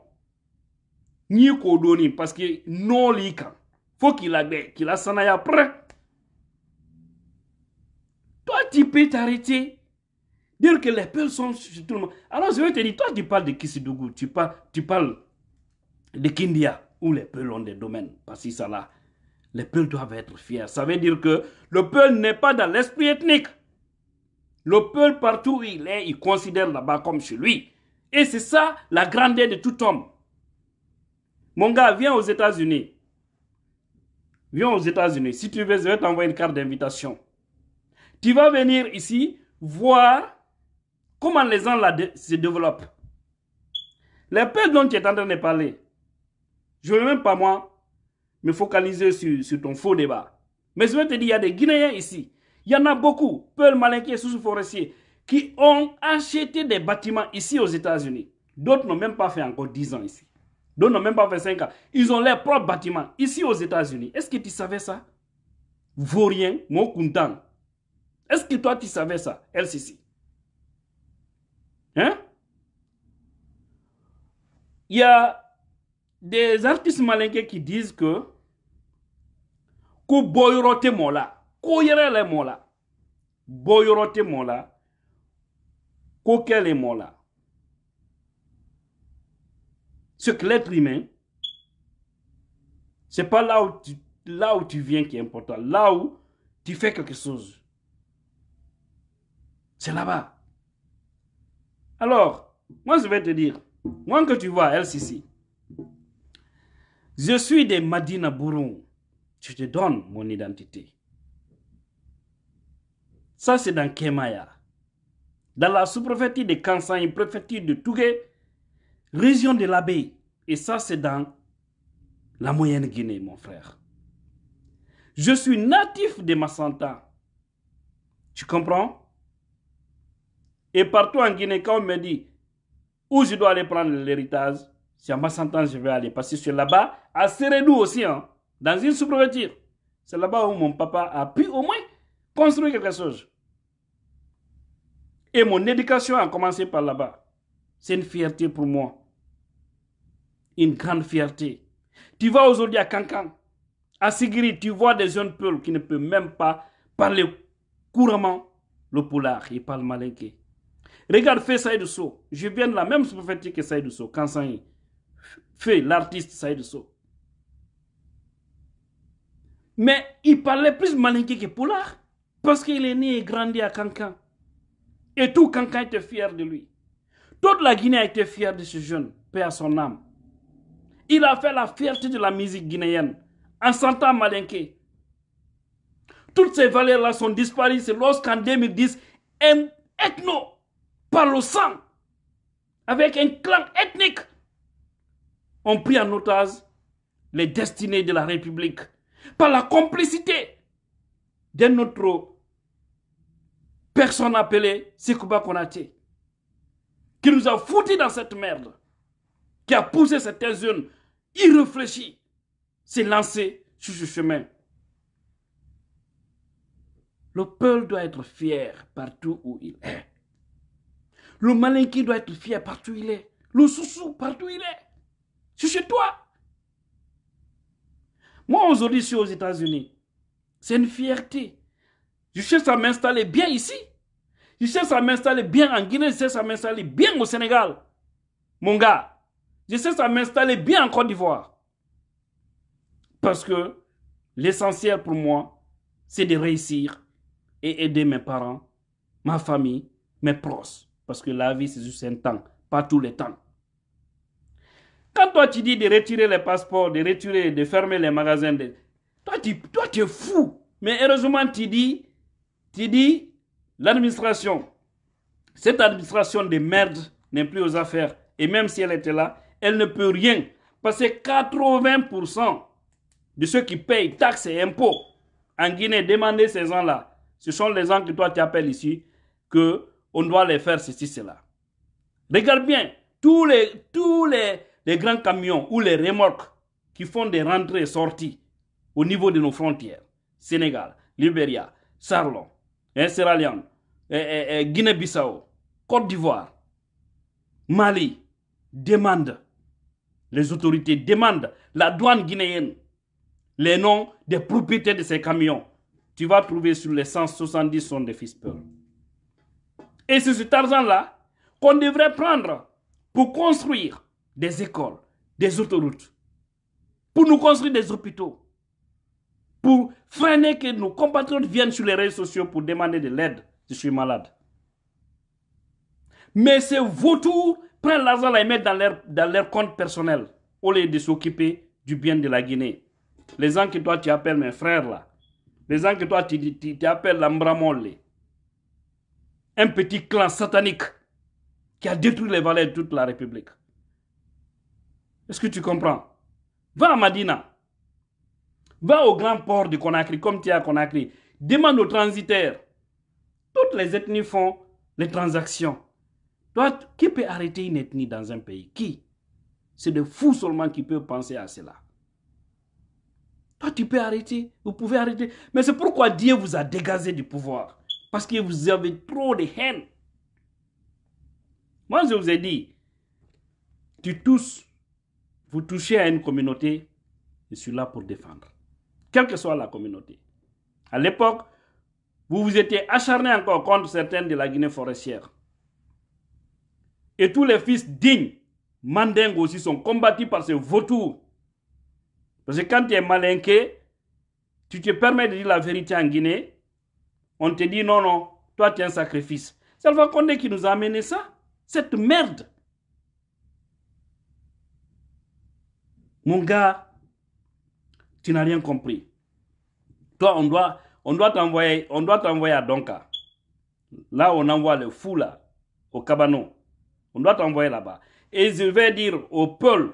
Nye kodoni, parce que non lika. Faut qu'il a, qu'il a sanaya prêt. Toi, tu peux t'arrêter Dire que les peuples sont chez tout le monde. Alors je vais te dire, toi tu parles de Kissidougou, tu parles, tu parles de Kindia, où les peuls ont des domaines, parce que ça là. Les peuples doivent être fiers. Ça veut dire que le peuple n'est pas dans l'esprit ethnique. Le peuple, partout où il est, il considère là-bas comme chez lui. Et c'est ça la grandeur de tout homme. Mon gars, viens aux États-Unis. Viens aux États-Unis. Si tu veux, je vais t'envoyer une carte d'invitation. Tu vas venir ici voir Comment les gens là se développent Les peuples dont tu es en train de parler, je ne veux même pas moi me focaliser sur, ton faux débat. Mais je veux te dire, il y a des Guinéens ici. Il y en a beaucoup, peuples, malinqués, sous-forestiers, qui ont acheté des bâtiments ici aux États-Unis. D'autres n'ont même pas fait encore 10 ans ici. D'autres n'ont même pas fait 5 ans. Ils ont leurs propres bâtiments ici aux États-Unis. Est-ce que tu savais ça rien, mon Kuntan. Est-ce que toi tu savais ça, LCC Hein? Il y a des artistes malinqués qui disent que Ce que l'être humain, c'est pas là où, là où tu viens qui est important, là où tu fais quelque chose. C'est là-bas. Alors, moi je vais te dire, moi que tu vois ici je suis des Madina Bourou. Je te donne mon identité. Ça, c'est dans Kemaya. Dans la sous-préfecture de Kansan, préfecture de Tougué, région de l'Abbé. Et ça, c'est dans la moyenne Guinée, mon frère. Je suis natif de Massanta. Tu comprends et partout en Guinée, quand on me dit où je dois aller prendre l'héritage, c'est à ma que je vais aller. passer que là-bas, à Sérénou aussi, hein, dans une sous-préfecture. C'est là-bas où mon papa a pu au moins construire quelque chose. Et mon éducation a commencé par là-bas. C'est une fierté pour moi. Une grande fierté. Tu vas aujourd'hui à Cancan, à Sigiri, tu vois des jeunes peuples qui ne peuvent même pas parler couramment le poulard. Ils parlent malinqué. Regarde, fais Saïd Je viens de la même prophétie que Saïd So, quand l'artiste Saïd Mais il parlait plus malinqué que Poulard parce qu'il est né et grandi à Kankan. Et tout Cancan était fier de lui. Toute la Guinée a été fière de ce jeune, paix à son âme. Il a fait la fierté de la musique guinéenne en sentant malinqué. Toutes ces valeurs-là sont disparues lorsqu'en 2010, un ethno par le sang, avec un clan ethnique, ont pris en otage les destinées de la République par la complicité de autre personne appelée Sikuba Konate, qui nous a foutus dans cette merde, qui a poussé certaines jeunes irréfléchis s'est lancée sur ce chemin. Le peuple doit être fier partout où il est. Le malin qui doit être fier partout où il est. Le sous-sous partout où il est. C'est chez toi. Moi, aujourd'hui, je suis aux États-Unis. C'est une fierté. Je cherche à m'installer bien ici. Je cherche à m'installer bien en Guinée. Je cherche à m'installer bien au Sénégal. Mon gars, je cherche à m'installer bien en Côte d'Ivoire. Parce que l'essentiel pour moi, c'est de réussir et aider mes parents, ma famille, mes proches. Parce que la vie, c'est juste un temps, pas tous les temps. Quand toi, tu dis de retirer les passeports, de retirer, de fermer les magasins, toi, tu, toi, es fou. Mais heureusement, tu dis, tu dis, l'administration, cette administration de merde n'est plus aux affaires. Et même si elle était là, elle ne peut rien. Parce que 80% de ceux qui payent taxes et impôts en Guinée, demandez ces gens-là. Ce sont les gens que toi tu appelles ici, que on doit les faire ceci, cela. Regarde bien, tous les, tous les, grands camions ou les remorques qui font des rentrées et sorties au niveau de nos frontières, Sénégal, Libéria, Sarlon, Sierra Leone, eh, eh, eh, Guinée-Bissau, Côte d'Ivoire, Mali, Demande, les autorités demandent, la douane guinéenne, les noms des propriétaires de ces camions. Tu vas trouver sur les 170 sont des fils peur. Et c'est cet argent-là qu'on devrait prendre pour construire des écoles, des autoroutes, pour nous construire des hôpitaux, pour freiner que nos compatriotes viennent sur les réseaux sociaux pour demander de l'aide. Je suis malade. Mais ces vautours prennent l'argent là et mettent dans leur, dans leur compte personnel au lieu de s'occuper du bien de la Guinée. Les gens que toi tu appelles mes frères là, les gens que toi tu, tu appelles l'ambramolé, un petit clan satanique qui a détruit les valeurs de toute la République. Est-ce que tu comprends Va à Madina. Va au grand port de Conakry, comme tu es à Conakry. Demande aux transitaires. Toutes les ethnies font les transactions. Toi, qui peut arrêter une ethnie dans un pays Qui C'est des fous seulement qui peuvent penser à cela. Toi, tu peux arrêter. Vous pouvez arrêter. Mais c'est pourquoi Dieu vous a dégazé du pouvoir. Parce que vous avez trop de haine. Moi, je vous ai dit, tu touches, vous touchez à une communauté, je suis là pour défendre. Quelle que soit la communauté. À l'époque, vous vous étiez acharné encore contre certaines de la Guinée forestière. Et tous les fils dignes, mandingues aussi, sont combattus par ces vautours. Parce que quand tu es malinqué, tu te permets de dire la vérité en Guinée, on te dit non, non, toi tu es un sacrifice. C'est le Condé qui nous a amené ça, cette merde. Mon gars, tu n'as rien compris. Toi, on doit, on doit t'envoyer, on doit t'envoyer à Donka. Là, on envoie le fou là, au cabanon. On doit t'envoyer là-bas. Et je vais dire aux peuples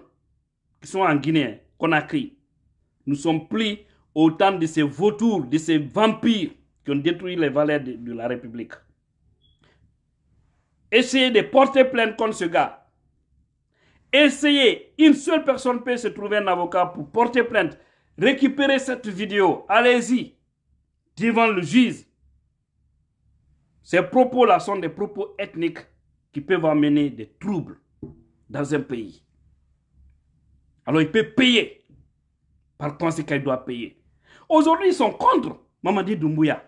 qui sont en Guinée, qu'on a crié. nous sommes pris au temps de ces vautours, de ces vampires qui ont détruit les valeurs de, la République. Essayez de porter plainte contre ce gars. Essayez, une seule personne peut se trouver un avocat pour porter plainte. Récupérez cette vidéo, allez-y, devant le juge. Ces propos-là sont des propos ethniques qui peuvent amener des troubles dans un pays. Alors il peut payer. Par conséquent, il doit payer. Aujourd'hui, ils sont contre Mamadi Doumbouya.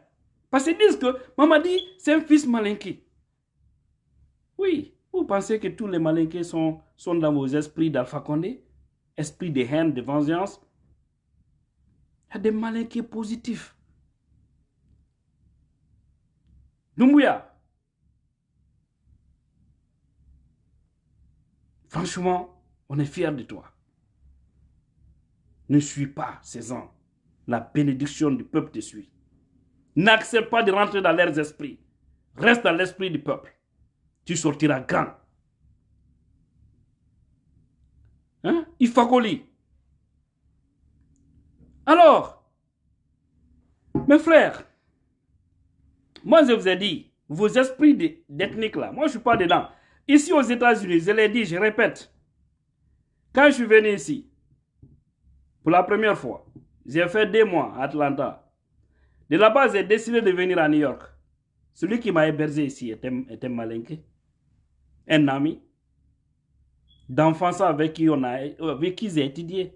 Parce qu'ils disent que dit, c'est un fils malinqué. Oui, vous pensez que tous les malinqués sont, sont dans vos esprits d'Alpha Condé, esprits de haine, de vengeance. Il y a des malinqués positifs. Dumbuya, franchement, on est fiers de toi. Ne suis pas ces ans. La bénédiction du peuple te suit. N'accepte pas de rentrer dans leurs esprits. Reste dans l'esprit du peuple. Tu sortiras grand. Hein? Ifakoli. Alors, mes frères, moi je vous ai dit, vos esprits d'ethnique là, moi je ne suis pas dedans. Ici aux États-Unis, je l'ai dit, je répète, quand je suis venu ici, pour la première fois, j'ai fait deux mois à Atlanta. De là-bas, j'ai décidé de venir à New York. Celui qui m'a hébergé ici était, était malinqué. Un ami d'enfance avec qui on a, avec qui j'ai étudié.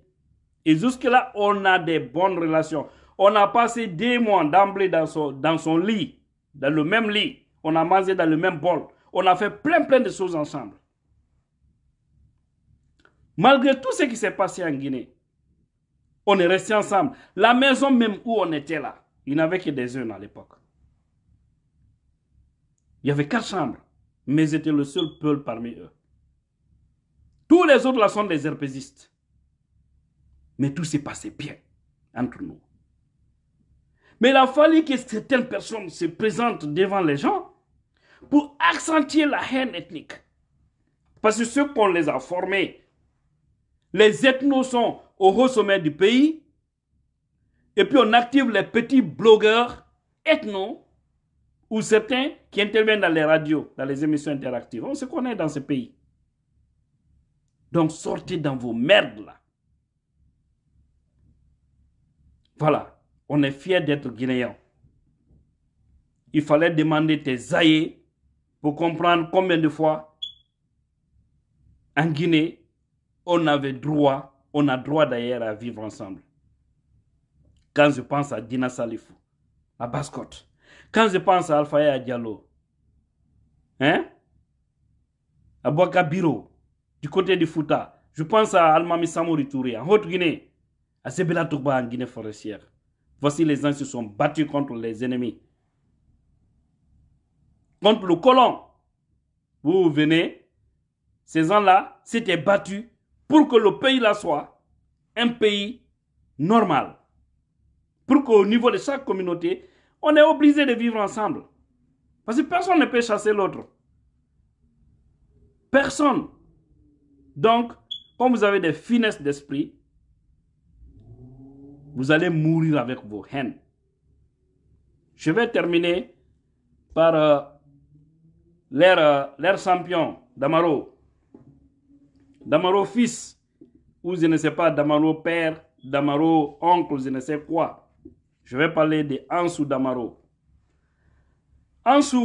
Et jusque-là, on a des bonnes relations. On a passé des mois d'emblée dans son lit, dans le même lit. On a mangé dans le même bol. On a fait plein, plein de choses ensemble. Malgré tout ce qui s'est passé en Guinée, on est resté ensemble. La maison même où on était là, il n'avait que des jeunes à l'époque. Il y avait quatre chambres, mais c'était le seul peuple parmi eux. Tous les autres là sont des herpésistes. Mais tout s'est passé bien entre nous. Mais il a fallu que certaines personnes se présentent devant les gens pour accentuer la haine ethnique. Parce que ceux qu'on les a formés, les ethnos sont au haut sommet du pays, et puis on active les petits blogueurs ethno ou certains qui interviennent dans les radios, dans les émissions interactives. On se connaît dans ce pays. Donc sortez dans vos merdes là. Voilà, on est fier d'être guinéen. Il fallait demander tes aïeux pour comprendre combien de fois en Guinée, on avait droit, on a droit d'ailleurs à vivre ensemble. Quand je pense à Dina Salifou, à Bascotte, quand je pense à Alphaya Diallo, hein? à Bouakabiro, du côté du Fouta, je pense à Almami Samouri Touré, en Haute-Guinée, à Sebela Touba, en Guinée forestière. Voici les gens qui se sont battus contre les ennemis, contre le colon. Vous venez, ces gens-là s'étaient battus pour que le pays là soit un pays normal pour qu'au niveau de chaque communauté, on est obligé de vivre ensemble. Parce que personne ne peut chasser l'autre. Personne. Donc, quand vous avez des finesses d'esprit, vous allez mourir avec vos haines. Je vais terminer par euh, euh, l'air champion, Damaro. Damaro fils, ou je ne sais pas, Damaro père, Damaro oncle, je ne sais quoi. Je vais parler de Ansu Damaro. Ansu,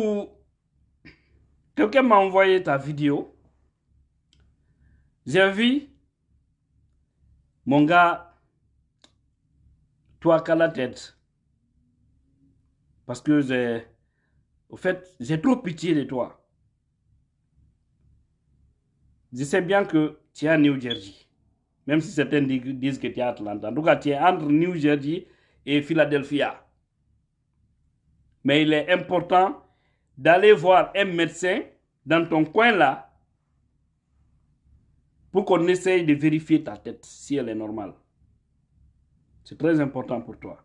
quelqu'un m'a envoyé ta vidéo. J'ai vu, mon gars, toi qu'à la tête. Parce que j'ai, au fait, j'ai trop pitié de toi. Je sais bien que tu es à New Jersey. Même si certains disent que tu es à Atlanta. En tout cas, tu es entre New Jersey et Philadelphia. Mais il est important d'aller voir un médecin dans ton coin là pour qu'on essaye de vérifier ta tête si elle est normale. C'est très important pour toi.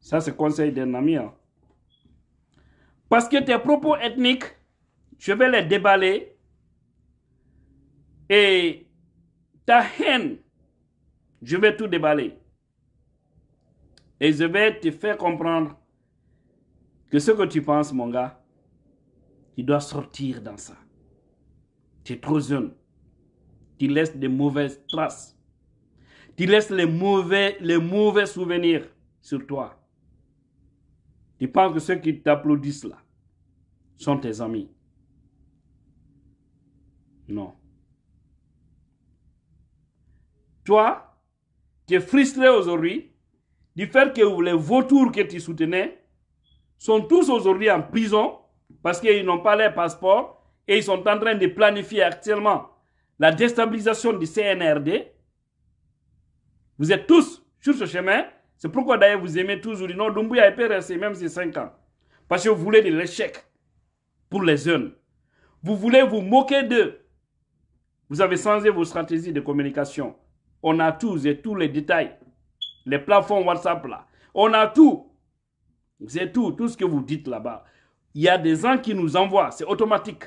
Ça, c'est conseil d'un ami. Hein. Parce que tes propos ethniques, je vais les déballer. Et ta haine, je vais tout déballer. Et je vais te faire comprendre que ce que tu penses, mon gars, tu dois sortir dans ça. Tu es trop jeune. Tu laisses des mauvaises traces. Tu laisses les mauvais, les mauvais souvenirs sur toi. Tu penses que ceux qui t'applaudissent là sont tes amis. Non. Toi, tu es frustré aujourd'hui du fait que les vautours que tu soutenais sont tous aujourd'hui en prison parce qu'ils n'ont pas leur passeport et ils sont en train de planifier actuellement la déstabilisation du CNRD. Vous êtes tous sur ce chemin. C'est pourquoi d'ailleurs vous aimez toujours dire non, Dumbuya est c'est même ces 5 ans. Parce que vous voulez de l'échec pour les jeunes. Vous voulez vous moquer d'eux. Vous avez changé vos stratégies de communication. On a tous et tous les détails les plafonds WhatsApp là. On a tout. C'est tout, tout ce que vous dites là-bas. Il y a des gens qui nous envoient, c'est automatique.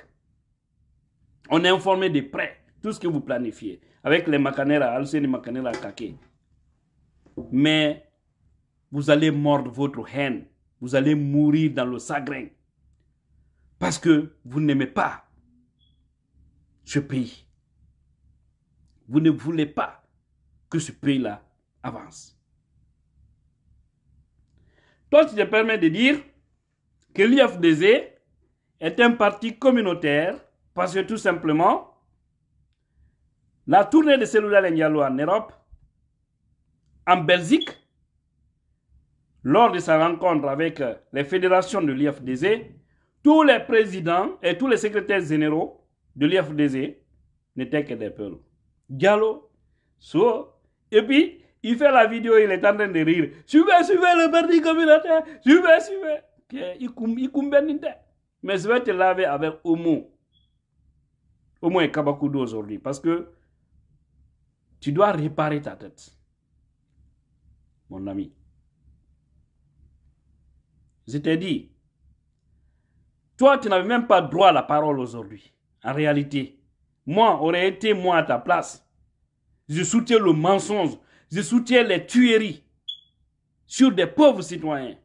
On est informé de prêts, tout ce que vous planifiez, avec les les macanères à Kaké. Mais vous allez mordre votre haine, vous allez mourir dans le sagrin, parce que vous n'aimez pas ce pays. Vous ne voulez pas que ce pays-là avance. Je te permet de dire que l'IFDZ est un parti communautaire parce que tout simplement, la tournée de à Ndiallo en Europe, en Belgique, lors de sa rencontre avec les fédérations de l'IFDZ, tous les présidents et tous les secrétaires généraux de l'IFDZ n'étaient que des peuples. Diallo, So, et puis il fait la vidéo, il est en train de rire. Suivez, suivez le parti communautaire. Suivez, suivez. Ben Mais je vais te laver avec Omo. Omo et Kabakudo aujourd'hui. Parce que tu dois réparer ta tête. Mon ami. Je t'ai dit. Toi, tu n'avais même pas droit à la parole aujourd'hui. En réalité. Moi, aurais été moi à ta place. Je soutiens le mensonge je soutiens les tueries sur des pauvres citoyens.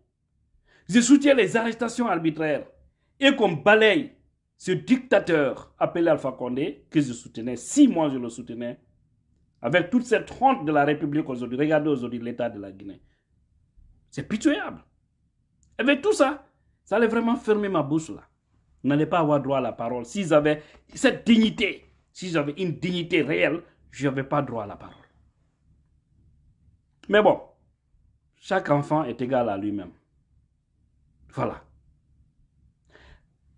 Je soutiens les arrestations arbitraires et qu'on balaye ce dictateur appelé Alpha Condé, que je soutenais, si mois je le soutenais, avec toute cette honte de la République aujourd'hui. Regardez aujourd'hui l'état de la Guinée. C'est pitoyable. Avec tout ça, ça allait vraiment fermer ma bouche là. On n'allait pas avoir droit à la parole. S'ils avaient cette dignité, si j'avais une dignité réelle, je n'avais pas droit à la parole. Mais bon, chaque enfant est égal à lui-même. Voilà.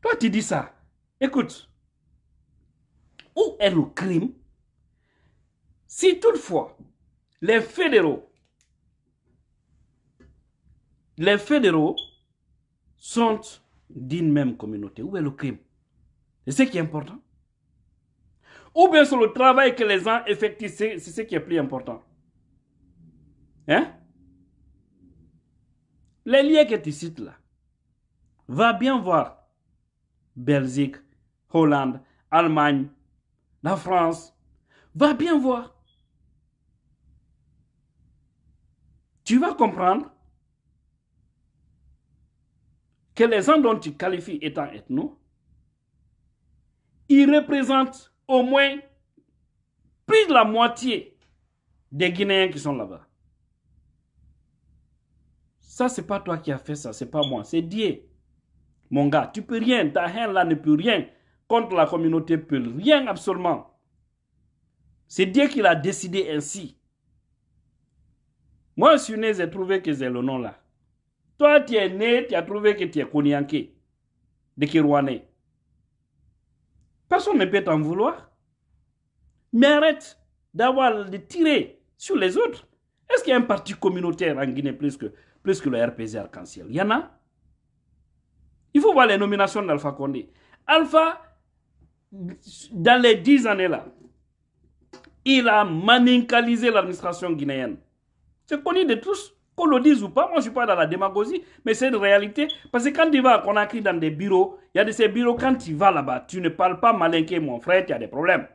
Toi, tu dis ça. Écoute, où est le crime si toutefois les fédéraux, les fédéraux sont d'une même communauté, où est le crime C'est ce qui est important. Ou bien sur le travail que les gens effectuent, c'est ce qui est plus important. Hein? Les liens que tu cites là, va bien voir Belgique, Hollande, Allemagne, la France. Va bien voir. Tu vas comprendre que les gens dont tu qualifies étant ethno, ils représentent au moins plus de la moitié des Guinéens qui sont là-bas. Ça, c'est pas toi qui as fait ça, c'est pas moi, c'est Dieu. Mon gars, tu peux rien, ta haine là ne peut rien. Contre la communauté peut rien absolument. C'est Dieu qui l'a décidé ainsi. Moi, je suis né, j'ai trouvé que j'ai le nom là. Toi, tu es né, tu as trouvé que tu es Konyanké, de Kirouané. Personne ne peut t'en vouloir. Mais arrête d'avoir de tirer sur les autres. Est-ce qu'il y a un parti communautaire en Guinée plus que plus que le RPZ arc-en-ciel. Il y en a. Il faut voir les nominations d'Alpha Condé. Alpha, dans les dix années-là, il a manicalisé l'administration guinéenne. C'est connu de tous, qu'on le dise ou pas. Moi, je ne suis pas dans la démagogie, mais c'est une réalité. Parce que quand tu vas qu'on a écrit dans des bureaux, il y a de ces bureaux, quand tu vas là-bas, tu ne parles pas malinqué, mon frère, tu as des problèmes.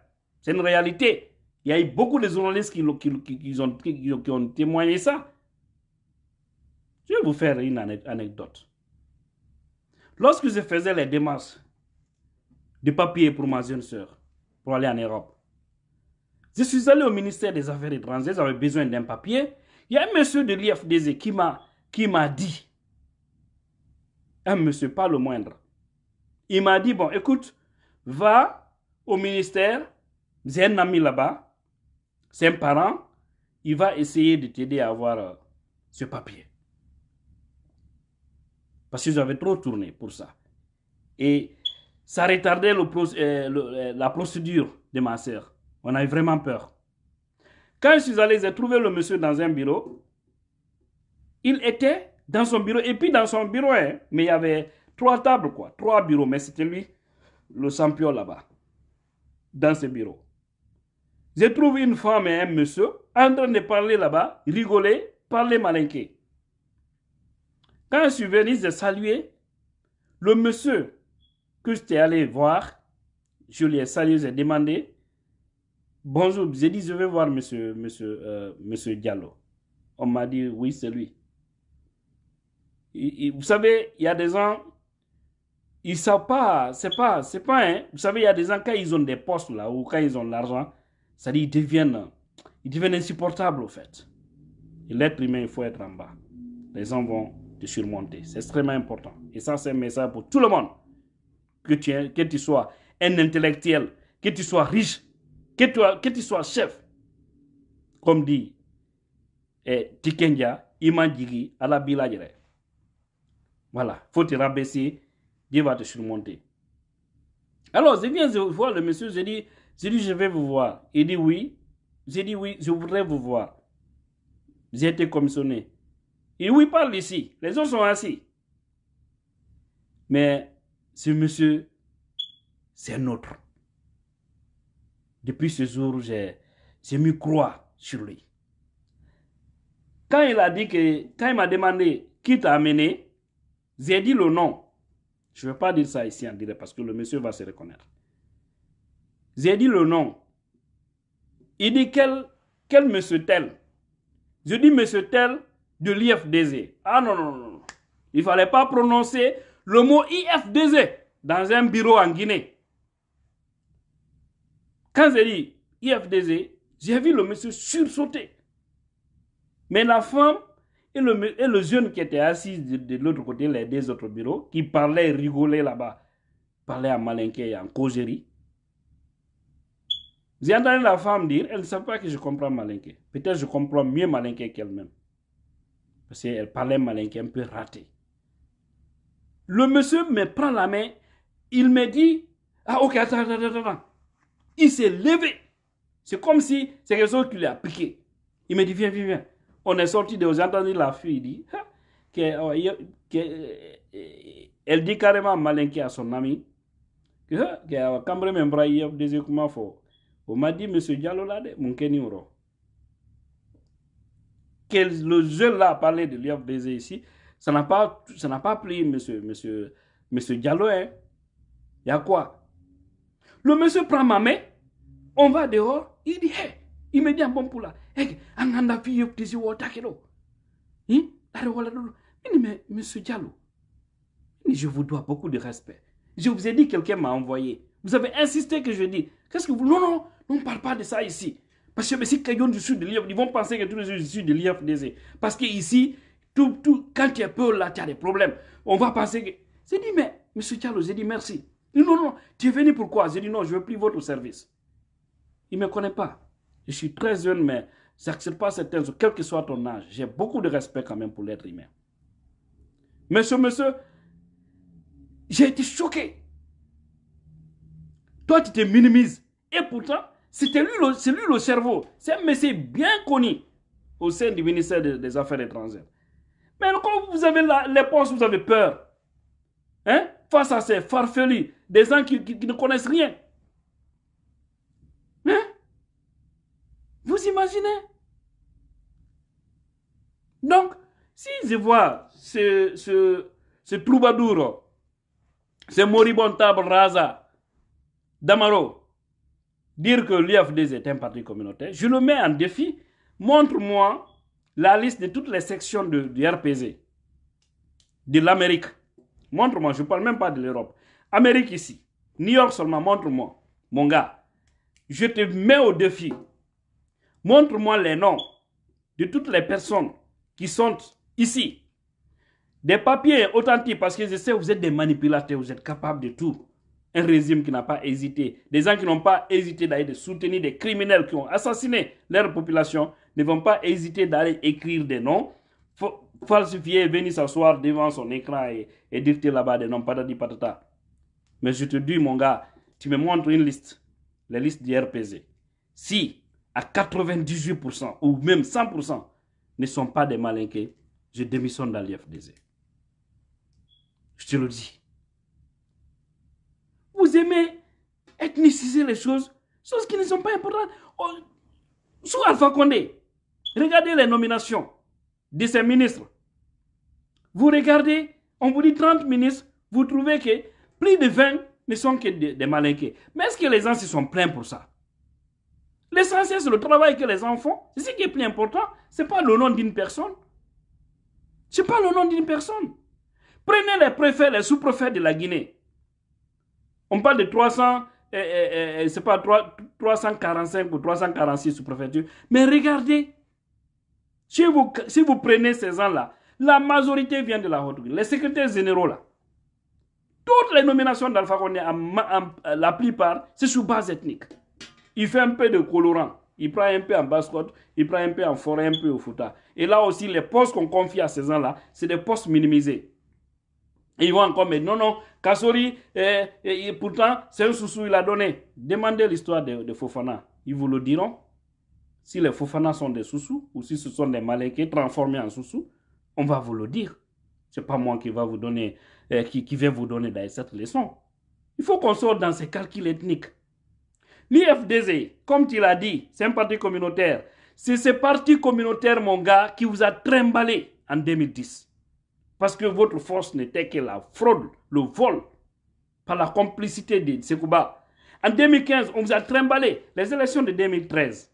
C'est une réalité. Il y a eu beaucoup de journalistes qui, qui, ont témoigné ça. Je vais vous faire une anecdote. Lorsque je faisais les démarches de papier pour ma jeune soeur, pour aller en Europe, je suis allé au ministère des Affaires étrangères, j'avais besoin d'un papier. Il y a un monsieur de l'IFDZ qui m'a, dit, un monsieur, pas le moindre, il m'a dit, bon, écoute, va au ministère, j'ai un ami là-bas, c'est un parent, il va essayer de t'aider à avoir euh, ce papier. Parce que j'avais trop tourné pour ça. Et ça retardait euh, euh, la procédure de ma sœur. On avait vraiment peur. Quand je suis allé, j'ai trouvé le monsieur dans un bureau. Il était dans son bureau. Et puis dans son bureau, hein, mais il y avait trois tables, quoi. Trois bureaux. Mais c'était lui, le champion là-bas. Dans ce bureau. J'ai trouvé une femme et un monsieur en train de parler là-bas, rigoler, parler malinqué. Quand je suis venu, se saluer, Le monsieur que j'étais allé voir, je ai salué, j'ai demandé Bonjour, j'ai dit Je vais voir monsieur, monsieur, euh, monsieur Diallo. On m'a dit Oui, c'est lui. vous savez, il y a des gens, ils ne savent pas, c'est pas, c'est pas, hein. Vous savez, il y a des gens, quand ils ont des postes là, ou quand ils ont de l'argent, ça dit, ils deviennent, ils deviennent insupportables, au fait. L'être humain, il faut être en bas. Les gens vont de surmonter. C'est extrêmement important. Et ça, c'est un message pour tout le monde. Que tu, que tu sois un intellectuel, que tu sois riche, que tu, que tu sois chef. Comme dit eh, à la Alabila Voilà, il faut te rabaisser, Dieu va te surmonter. Alors, je viens voir le monsieur, je dis, je dis, je vais vous voir. Il dit oui. J'ai dit oui, je voudrais vous voir. J'ai été commissionné. Il oui, parle ici, les autres sont assis. Mais ce monsieur, c'est notre. Depuis ce jour, j'ai mis croix sur lui. Quand il a dit que, quand il m'a demandé qui t'a amené, j'ai dit le nom. Je ne vais pas dire ça ici en direct parce que le monsieur va se reconnaître. J'ai dit le nom. Il dit quel, quel monsieur tel. Je dis monsieur tel, de l'IFDZ. Ah non, non, non. Il ne fallait pas prononcer le mot IFDZ dans un bureau en Guinée. Quand j'ai dit IFDZ, j'ai vu le monsieur sursauter. Mais la femme et le, et le jeune qui était assis de, l'autre côté, les deux autres bureaux, qui parlait, rigolait là-bas, parlait en malinqué et en causerie. J'ai entendu la femme dire, elle ne sait pas que je comprends malinqué. Peut-être je comprends mieux malinqué qu'elle-même. Parce qu'elle parlait malinquée, un peu raté. Le monsieur me prend la main, il me dit Ah, ok, attends, attends, attends. Il s'est levé. C'est comme si c'est quelque chose qui lui a piqué. Il me dit Viens, viens, viens. On est sorti de. J'ai entendu la fille dit ah, que, oh, euh, Elle dit carrément malinqué à son ami que, ah, que, que, ah, que, des que le jeune là a parlé de avoir baisé ici, ça n'a pas, ça n'a pas pris monsieur, monsieur, monsieur Diallo. Hein. Il y a quoi Le monsieur prend ma main, on va dehors, il dit, hey, il me dit un bon poula, anganda Hein? dit, mais Diallo, je vous dois beaucoup de respect. Je vous ai dit, quelqu'un m'a envoyé. Vous avez insisté que je dis, qu'est-ce que vous... Non, non, on ne parle pas de ça ici. Parce que si quelqu'un du sud de l'IFDC, ils vont penser que tous les sud de l'IFDZ, Parce qu'ici, tout, tout, quand tu es peur, là, tu as des problèmes. On va penser que. J'ai dit, mais, monsieur Tchalo, j'ai dit merci. Non, non, tu es venu pourquoi J'ai dit, non, je veux plus votre service. Il ne me connaît pas. Je suis très jeune, mais je n'accepte pas certaines quel que soit ton âge. J'ai beaucoup de respect quand même pour l'être humain. Monsieur, monsieur, j'ai été choqué. Toi, tu te minimises. Et pourtant, c'est lui le cerveau. C'est un monsieur bien connu au sein du ministère des, Affaires étrangères. Mais quand vous avez l'éponge, vous avez peur. Hein, face à ces farfelus, des gens qui, ne connaissent rien. Hein? Vous imaginez Donc, si je vois ce, troubadour, ce moribond table Damaro, dire que l'UFD est un parti communautaire, je le mets en défi. Montre-moi la liste de toutes les sections de, du RPZ, de l'Amérique. Montre-moi, je ne parle même pas de l'Europe. Amérique ici, New York seulement, montre-moi, mon gars. Je te mets au défi. Montre-moi les noms de toutes les personnes qui sont ici. Des papiers authentiques, parce que je sais, que vous êtes des manipulateurs, vous êtes capables de tout. Un régime qui n'a pas hésité. Des gens qui n'ont pas hésité d'aller soutenir des criminels qui ont assassiné leur population ne vont pas hésiter d'aller écrire des noms, falsifier, venir s'asseoir devant son écran et, et dicter là-bas des noms, patati patata. Mais je te dis, mon gars, tu me montres une liste, la liste du RPZ. Si à 98% ou même 100% ne sont pas des malinqués, je démissionne de l'IFDZ. Je te le dis vous aimez ethniciser les choses, choses qui ne sont pas importantes. Oh, sous Alpha Condé, regardez les nominations de ces ministres. Vous regardez, on vous dit 30 ministres, vous trouvez que plus de 20 ne sont que des, des malinqués. Mais est-ce que les gens se sont pleins pour ça L'essentiel, c'est le travail que les gens font. C'est ce qui est plus important. Ce n'est pas le nom d'une personne. Ce n'est pas le nom d'une personne. Prenez les préfets, les sous-préfets de la Guinée. On parle de 300, euh, euh, euh, c'est pas 345 ou 346 sous préfecture. Mais regardez, si vous, prenez ces gens-là, la majorité vient de la haute Les secrétaires généraux, là, toutes les nominations d'Alpha Condé, la plupart, c'est sous base ethnique. Il fait un peu de colorant. Il prend un peu en basse-côte, il prend un peu en forêt, un peu au futa. Et là aussi, les postes qu'on confie à ces gens-là, c'est des postes minimisés. Et ils vont encore, mais non, non, Kassori, eh, eh, pourtant, c'est un soussou, il a donné. Demandez l'histoire de, Fofana. Ils vous le diront. Si les Fofana sont des soussous, ou si ce sont des Malekés transformés en soussous, on va vous le dire. Ce n'est pas moi qui va vous donner, eh, qui, qui vais vous donner cette leçon. Il faut qu'on sorte dans ces calculs ethniques. L'IFDZ, comme tu l'as dit, c'est un parti communautaire. C'est ce parti communautaire, mon gars, qui vous a trimballé en 2010. Parce que votre force n'était que la fraude, le vol, par la complicité de Sekouba. En 2015, on vous a trimballé les élections de 2013.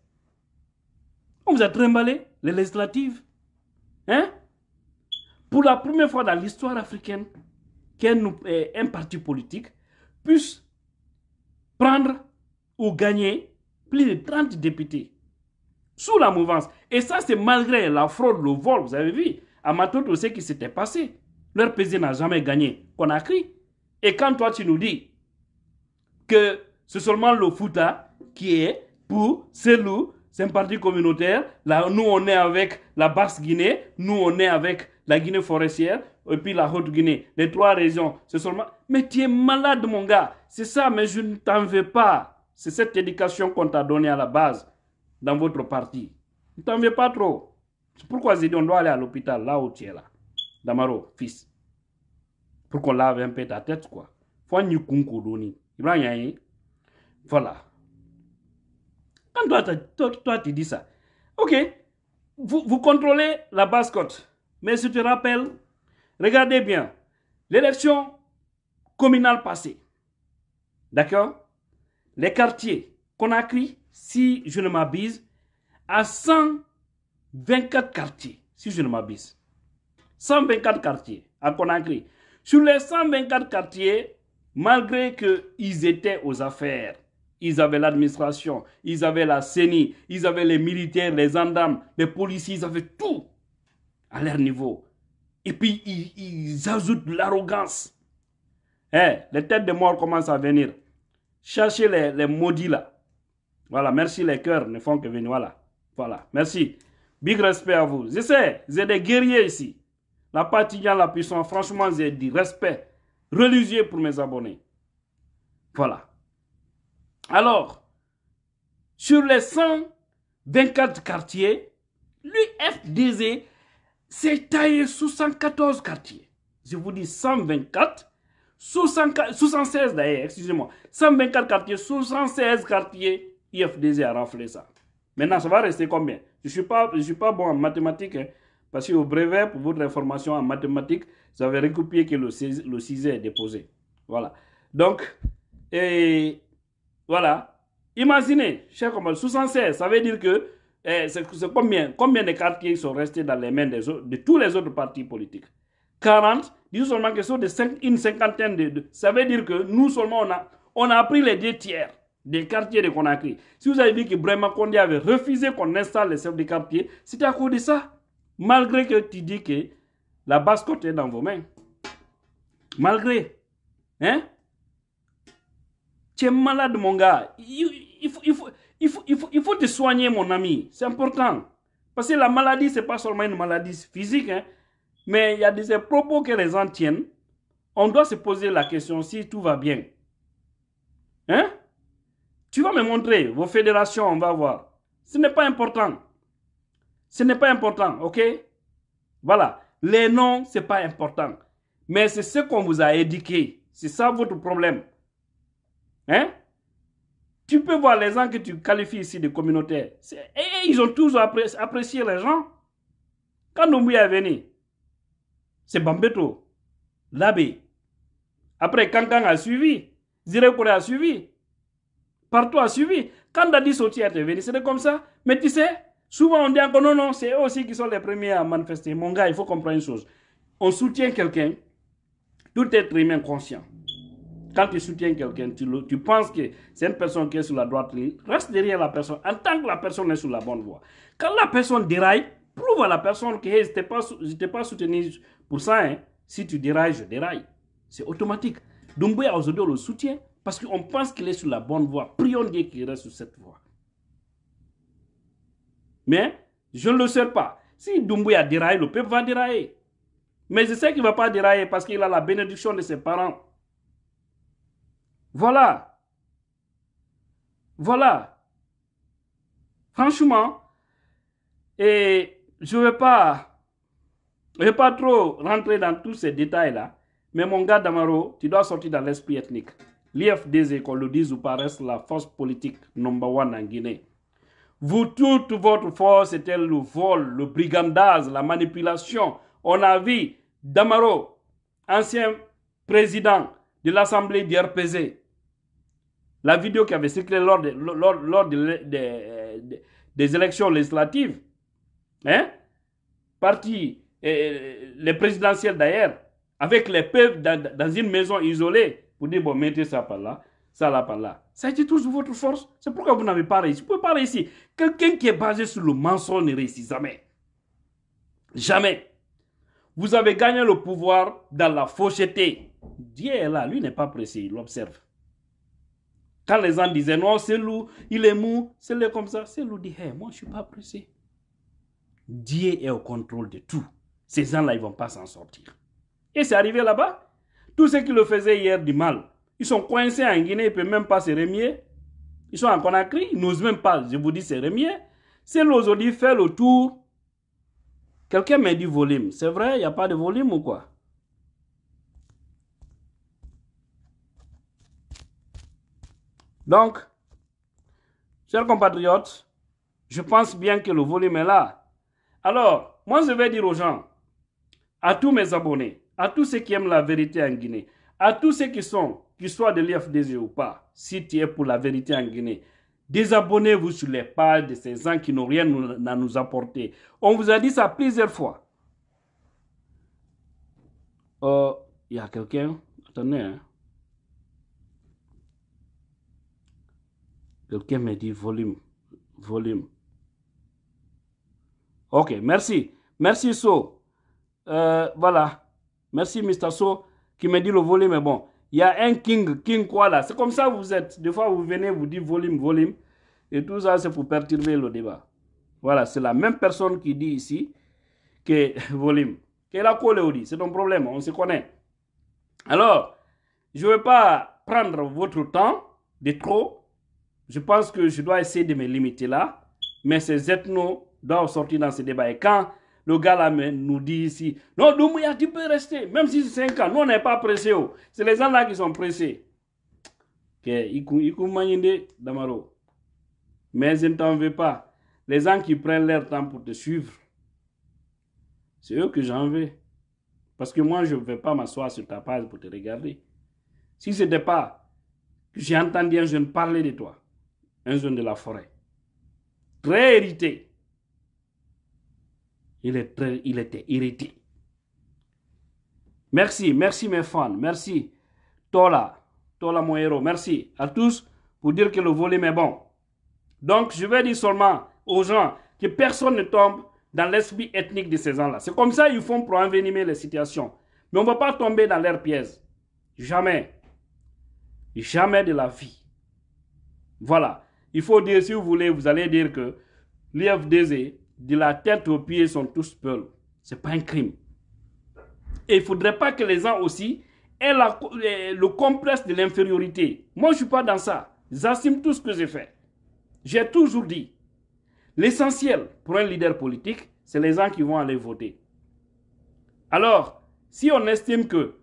On vous a trimballé les législatives. Hein? Pour la première fois dans l'histoire africaine, qu'un eh, parti politique puisse prendre ou gagner plus de 30 députés sous la mouvance. Et ça, c'est malgré la fraude, le vol, vous avez vu. À Matot, on ce qui s'était passé. Leur pays n'a jamais gagné. Qu'on a cri. Et quand toi, tu nous dis que c'est seulement le Fouta qui est pour loup c'est un parti communautaire. Là, nous, on est avec la Basse-Guinée, nous, on est avec la Guinée forestière, et puis la Haute-Guinée. Les trois régions, c'est seulement... Mais tu es malade, mon gars. C'est ça, mais je ne t'en veux pas. C'est cette éducation qu'on t'a donnée à la base dans votre parti. Ne t'en veux pas trop pourquoi j'ai dit on doit aller à l'hôpital, là où tu es là. Damaro, fils. Pour qu'on lave un peu ta tête, quoi. Faut un yukunko doni. Voilà. Quand toi, tu dis ça, ok, vous, contrôlez la basse côte Mais si tu te rappelles, regardez bien, l'élection communale passée, d'accord Les quartiers, qu'on a Conakry, si je ne m'abuse, à 100 24 quartiers, si je ne m'abuse. 124 quartiers à Conakry. Sur les 124 quartiers, malgré qu'ils étaient aux affaires, ils avaient l'administration, ils avaient la CENI, ils avaient les militaires, les gendarmes, les policiers, ils avaient tout à leur niveau. Et puis, ils, ajoutent l'arrogance. Hein, les têtes de mort commencent à venir. Cherchez les, les maudits là. Voilà, merci, les cœurs ne font que venir. Voilà, voilà, merci. Big respect à vous. Je sais, j'ai des guerriers ici. La de la puissance, franchement, j'ai dit respect religieux pour mes abonnés. Voilà. Alors, sur les 124 quartiers, l'UFDZ s'est taillé 74 quartiers. Je vous dis 124, 76 d'ailleurs, excusez-moi, 124 quartiers, 76 quartiers, IFDZ a raflé ça. Maintenant, ça va rester combien Je ne suis, pas, je suis pas bon en mathématiques. Hein, parce parce qu'au brevet, pour votre information en mathématiques, vous avez recopié que le, le 6 est déposé. Voilà. Donc, et voilà. Imaginez, cher sous 76, ça veut dire que eh, c'est combien, combien de cartes qui sont restées dans les mains des de tous les autres partis politiques 40, disons seulement que sont de une cinquantaine de, Ça veut dire que nous seulement, on a, on a pris les deux tiers des quartiers de Conakry. Si vous avez vu que Brema Condé avait refusé qu'on installe les chefs de quartier, c'était à cause de ça. Malgré que tu dis que la basse côte est dans vos mains. Malgré. Hein? Tu es malade, mon gars. Il, faut, te soigner, mon ami. C'est important. Parce que la maladie, ce n'est pas seulement une maladie physique. Hein? Mais il y a des propos que les gens tiennent. On doit se poser la question si tout va bien. Hein? Tu vas me montrer vos fédérations, on va voir. Ce n'est pas important. Ce n'est pas important, ok Voilà. Les noms, ce n'est pas important. Mais c'est ce qu'on vous a éduqué. C'est ça votre problème. Hein Tu peux voir les gens que tu qualifies ici de communautaires. Et, ils ont toujours apprécié les gens. Quand y est venu, c'est Bambeto, l'abbé. Après, Kankan a suivi, Zirekore a suivi partout a suivi. Quand dit sorti est venu c'était comme ça. Mais tu sais, souvent on dit encore non, non, c'est eux aussi qui sont les premiers à manifester. Mon gars, il faut comprendre une chose. On soutient quelqu'un, tout être humain conscient. Quand tu soutiens quelqu'un, tu, tu, penses que c'est une personne qui est sur la droite reste derrière la personne en tant que la personne est sur la bonne voie. Quand la personne déraille, prouve à la personne que hey, je ne t'ai pas, pas, soutenu pour ça. Hein. Si tu dérailles, je déraille. C'est automatique. Doumbouya aujourd'hui le soutien parce qu'on pense qu'il est sur la bonne voie. Prions Dieu qu'il reste sur cette voie. Mais je ne le sais pas. Si a déraille, le peuple va dérailler. Mais je sais qu'il ne va pas dérailler parce qu'il a la bénédiction de ses parents. Voilà. Voilà. Franchement, et je ne vais vais pas trop rentrer dans tous ces détails-là. Mais mon gars Damaro, tu dois sortir dans l'esprit ethnique. L'IFDZ, qu'on le dise ou la force politique number one en Guinée. Vous, toute votre force était le vol, le brigandage, la manipulation. On a vu Damaro, ancien président de l'Assemblée du la vidéo qui avait circulé lors, des élections législatives, hein? parti, euh, les présidentielles d'ailleurs, avec les peuples dans, une maison isolée, vous dites, bon, mettez ça par là, ça là par là. Ça dit toujours votre force. C'est pourquoi vous n'avez pas réussi. Vous pouvez pas réussir. Quelqu'un qui est basé sur le mensonge ne réussit jamais. Jamais. Vous avez gagné le pouvoir dans la faucheté. Dieu est là, lui n'est pas pressé, il l'observe. Quand les gens disaient, non, c'est loup, il est mou, c'est le comme ça, c'est loup dit, hey, moi je ne suis pas pressé. Dieu est au contrôle de tout. Ces gens-là, ils ne vont pas s'en sortir. Et c'est arrivé là-bas. Tous ceux qui le faisaient hier du mal, ils sont coincés en Guinée, ils ne peuvent même pas se remier. Ils sont en Conakry, ils n'osent même pas, je vous dis, se remier. C'est l'aujourd'hui fait le tour. Quelqu'un m'a dit volume. C'est vrai, il n'y a pas de volume ou quoi Donc, chers compatriotes, je pense bien que le volume est là. Alors, moi je vais dire aux gens, à tous mes abonnés, à tous ceux qui aiment la vérité en Guinée, à tous ceux qui sont, qu'ils soient de l'IFDG ou pas, si tu es pour la vérité en Guinée, désabonnez-vous sur les pages de ces gens qui n'ont rien à nous apporter. On vous a dit ça plusieurs fois. Oh, il y a quelqu'un Attendez, hein. Quelqu'un me dit volume, volume. Ok, merci. Merci, So. Euh, voilà. Merci, Mr. So, qui me dit le volume, mais bon. Il y a un king, king quoi là C'est comme ça vous êtes. Des fois, vous venez, vous dites volume, volume. Et tout ça, c'est pour perturber le débat. Voilà, c'est la même personne qui dit ici que <laughs> volume. Qu'elle a quoi, dit, c'est ton problème, on se connaît. Alors, je ne vais pas prendre votre temps de trop. Je pense que je dois essayer de me limiter là. Mais ces ethnos doivent sortir dans ce débat. Et quand le gars là nous dit ici, non, tu peux rester, même si c'est 5 ans. Nous, on n'est pas pressé. Oh. C'est les gens là qui sont pressés. Damaro. Mais je ne t'en veux pas. Les gens qui prennent leur temps pour te suivre, c'est eux que j'en veux. Parce que moi, je ne vais pas m'asseoir sur ta page pour te regarder. Si ce n'était pas que j'ai entendu un jeune parler de toi, un jeune de la forêt, très hérité, il, est il était irrité. Merci, merci mes fans, merci. Tola, Tola mon merci à tous pour dire que le volume est bon. Donc, je vais dire seulement aux gens que personne ne tombe dans l'esprit ethnique de ces gens-là. C'est comme ça qu'ils font pour envenimer les situations. Mais on ne va pas tomber dans leur pièce. Jamais. Jamais de la vie. Voilà. Il faut dire, si vous voulez, vous allez dire que l'IFDZ de la tête aux pieds sont tous peuls. Ce n'est pas un crime. Et il ne faudrait pas que les gens aussi aient euh, le complexe de l'infériorité. Moi, je ne suis pas dans ça. J'assume tout ce que j'ai fait. J'ai toujours dit, l'essentiel pour un leader politique, c'est les gens qui vont aller voter. Alors, si on estime que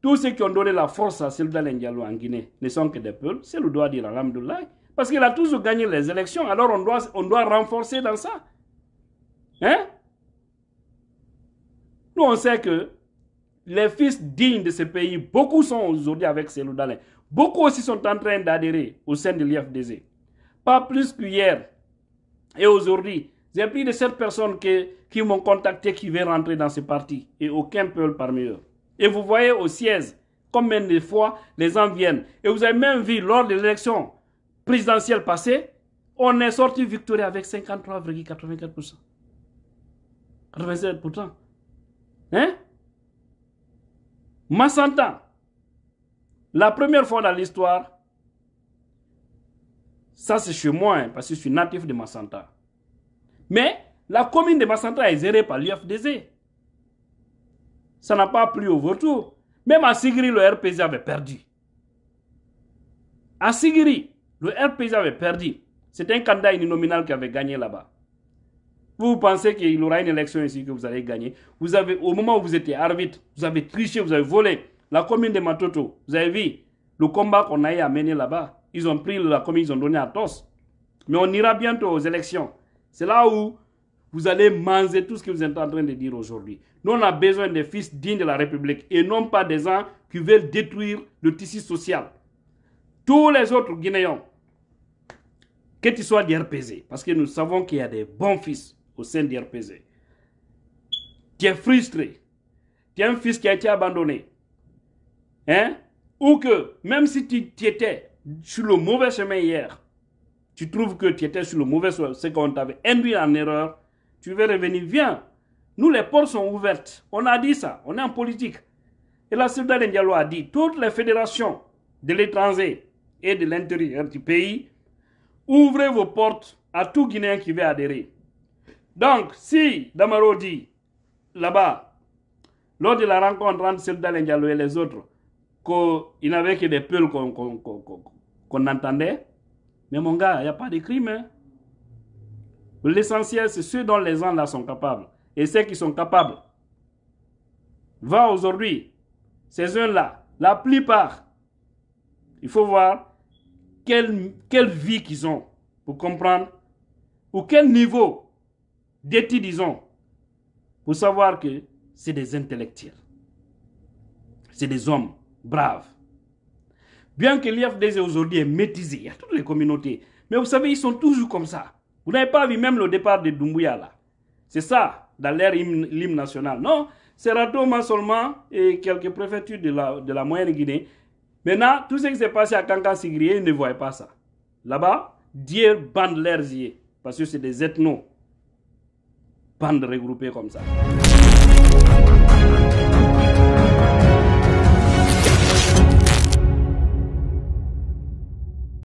tous ceux qui ont donné la force à Sylvain Diallo en Guinée ne sont que des peuls, c'est le droit de dire l'âme Parce qu'il a toujours gagné les élections, alors on doit, on doit renforcer dans ça. Hein? Nous, on sait que les fils dignes de ce pays, beaucoup sont aujourd'hui avec ces Dalin, Beaucoup aussi sont en train d'adhérer au sein de l'IFDZ. Pas plus qu'hier et aujourd'hui. J'ai plus de sept personnes qui m'ont contacté qui veulent rentrer dans ce parti et aucun peuple parmi eux. Et vous voyez au siège combien de fois les gens viennent. Et vous avez même vu lors de l'élection présidentielle passée, on est sorti victorieux avec 53,84%. 87 pourtant. Hein? Massanta. la première fois dans l'histoire, ça c'est chez moi, hein, parce que je suis natif de Massanta. Mais la commune de Massanta est zérée par l'UFDZ. Ça n'a pas plu au vautour. Même à Sigiri, le RPJ avait perdu. À Sigiri, le RPJ avait perdu. C'était un candidat uninominal qui avait gagné là-bas. Vous pensez qu'il y aura une élection ici que vous allez gagner. Vous avez, au moment où vous étiez arbitre, vous avez triché, vous avez volé. La commune de Matoto, vous avez vu le combat qu'on a amené là-bas. Ils ont pris la commune, ils ont donné à TOS. Mais on ira bientôt aux élections. C'est là où vous allez manger tout ce que vous êtes en train de dire aujourd'hui. Nous, on a besoin de fils dignes de la République et non pas des gens qui veulent détruire le tissu social. Tous les autres Guinéens, que tu sois RPZ, parce que nous savons qu'il y a des bons fils, au sein du Tu es frustré. Tu as un fils qui a été abandonné. Hein? Ou que, même si tu, étais sur le mauvais chemin hier, tu trouves que tu étais sur le mauvais chemin, c'est qu'on t'avait induit en erreur, tu veux revenir, viens. Nous, les portes sont ouvertes. On a dit ça. On est en politique. Et la Soudane Diallo a dit toutes les fédérations de l'étranger et de l'intérieur du pays, ouvrez vos portes à tout Guinéen qui veut adhérer. Donc, si Damaro dit là-bas, lors de la rencontre entre Seldal Ndiallo et les autres, qu'il n'avait que des peules qu'on entendait, mais mon gars, il n'y a pas de crime. Hein. L'essentiel, c'est ce dont les gens là sont capables. Et ceux qui sont capables. Va aujourd'hui, ces uns-là, la plupart, il faut voir quelle, quelle vie qu'ils ont pour comprendre, ou quel niveau d'études, disons, pour savoir que c'est des intellectuels. C'est des hommes braves. Bien que l'IFDZ aujourd'hui est métisé, il y a toutes les communautés. Mais vous savez, ils sont toujours comme ça. Vous n'avez pas vu même le départ de Doumbouya là. C'est ça, dans l'ère l'hymne national. Non, c'est Ratoma seulement et quelques préfectures de la, de la moyenne Guinée. Maintenant, tout ce qui s'est passé à Kanka ils ne voyaient pas ça. Là-bas, Dieu bande leurs yeux. Parce que c'est des ethnos bande regroupée comme ça.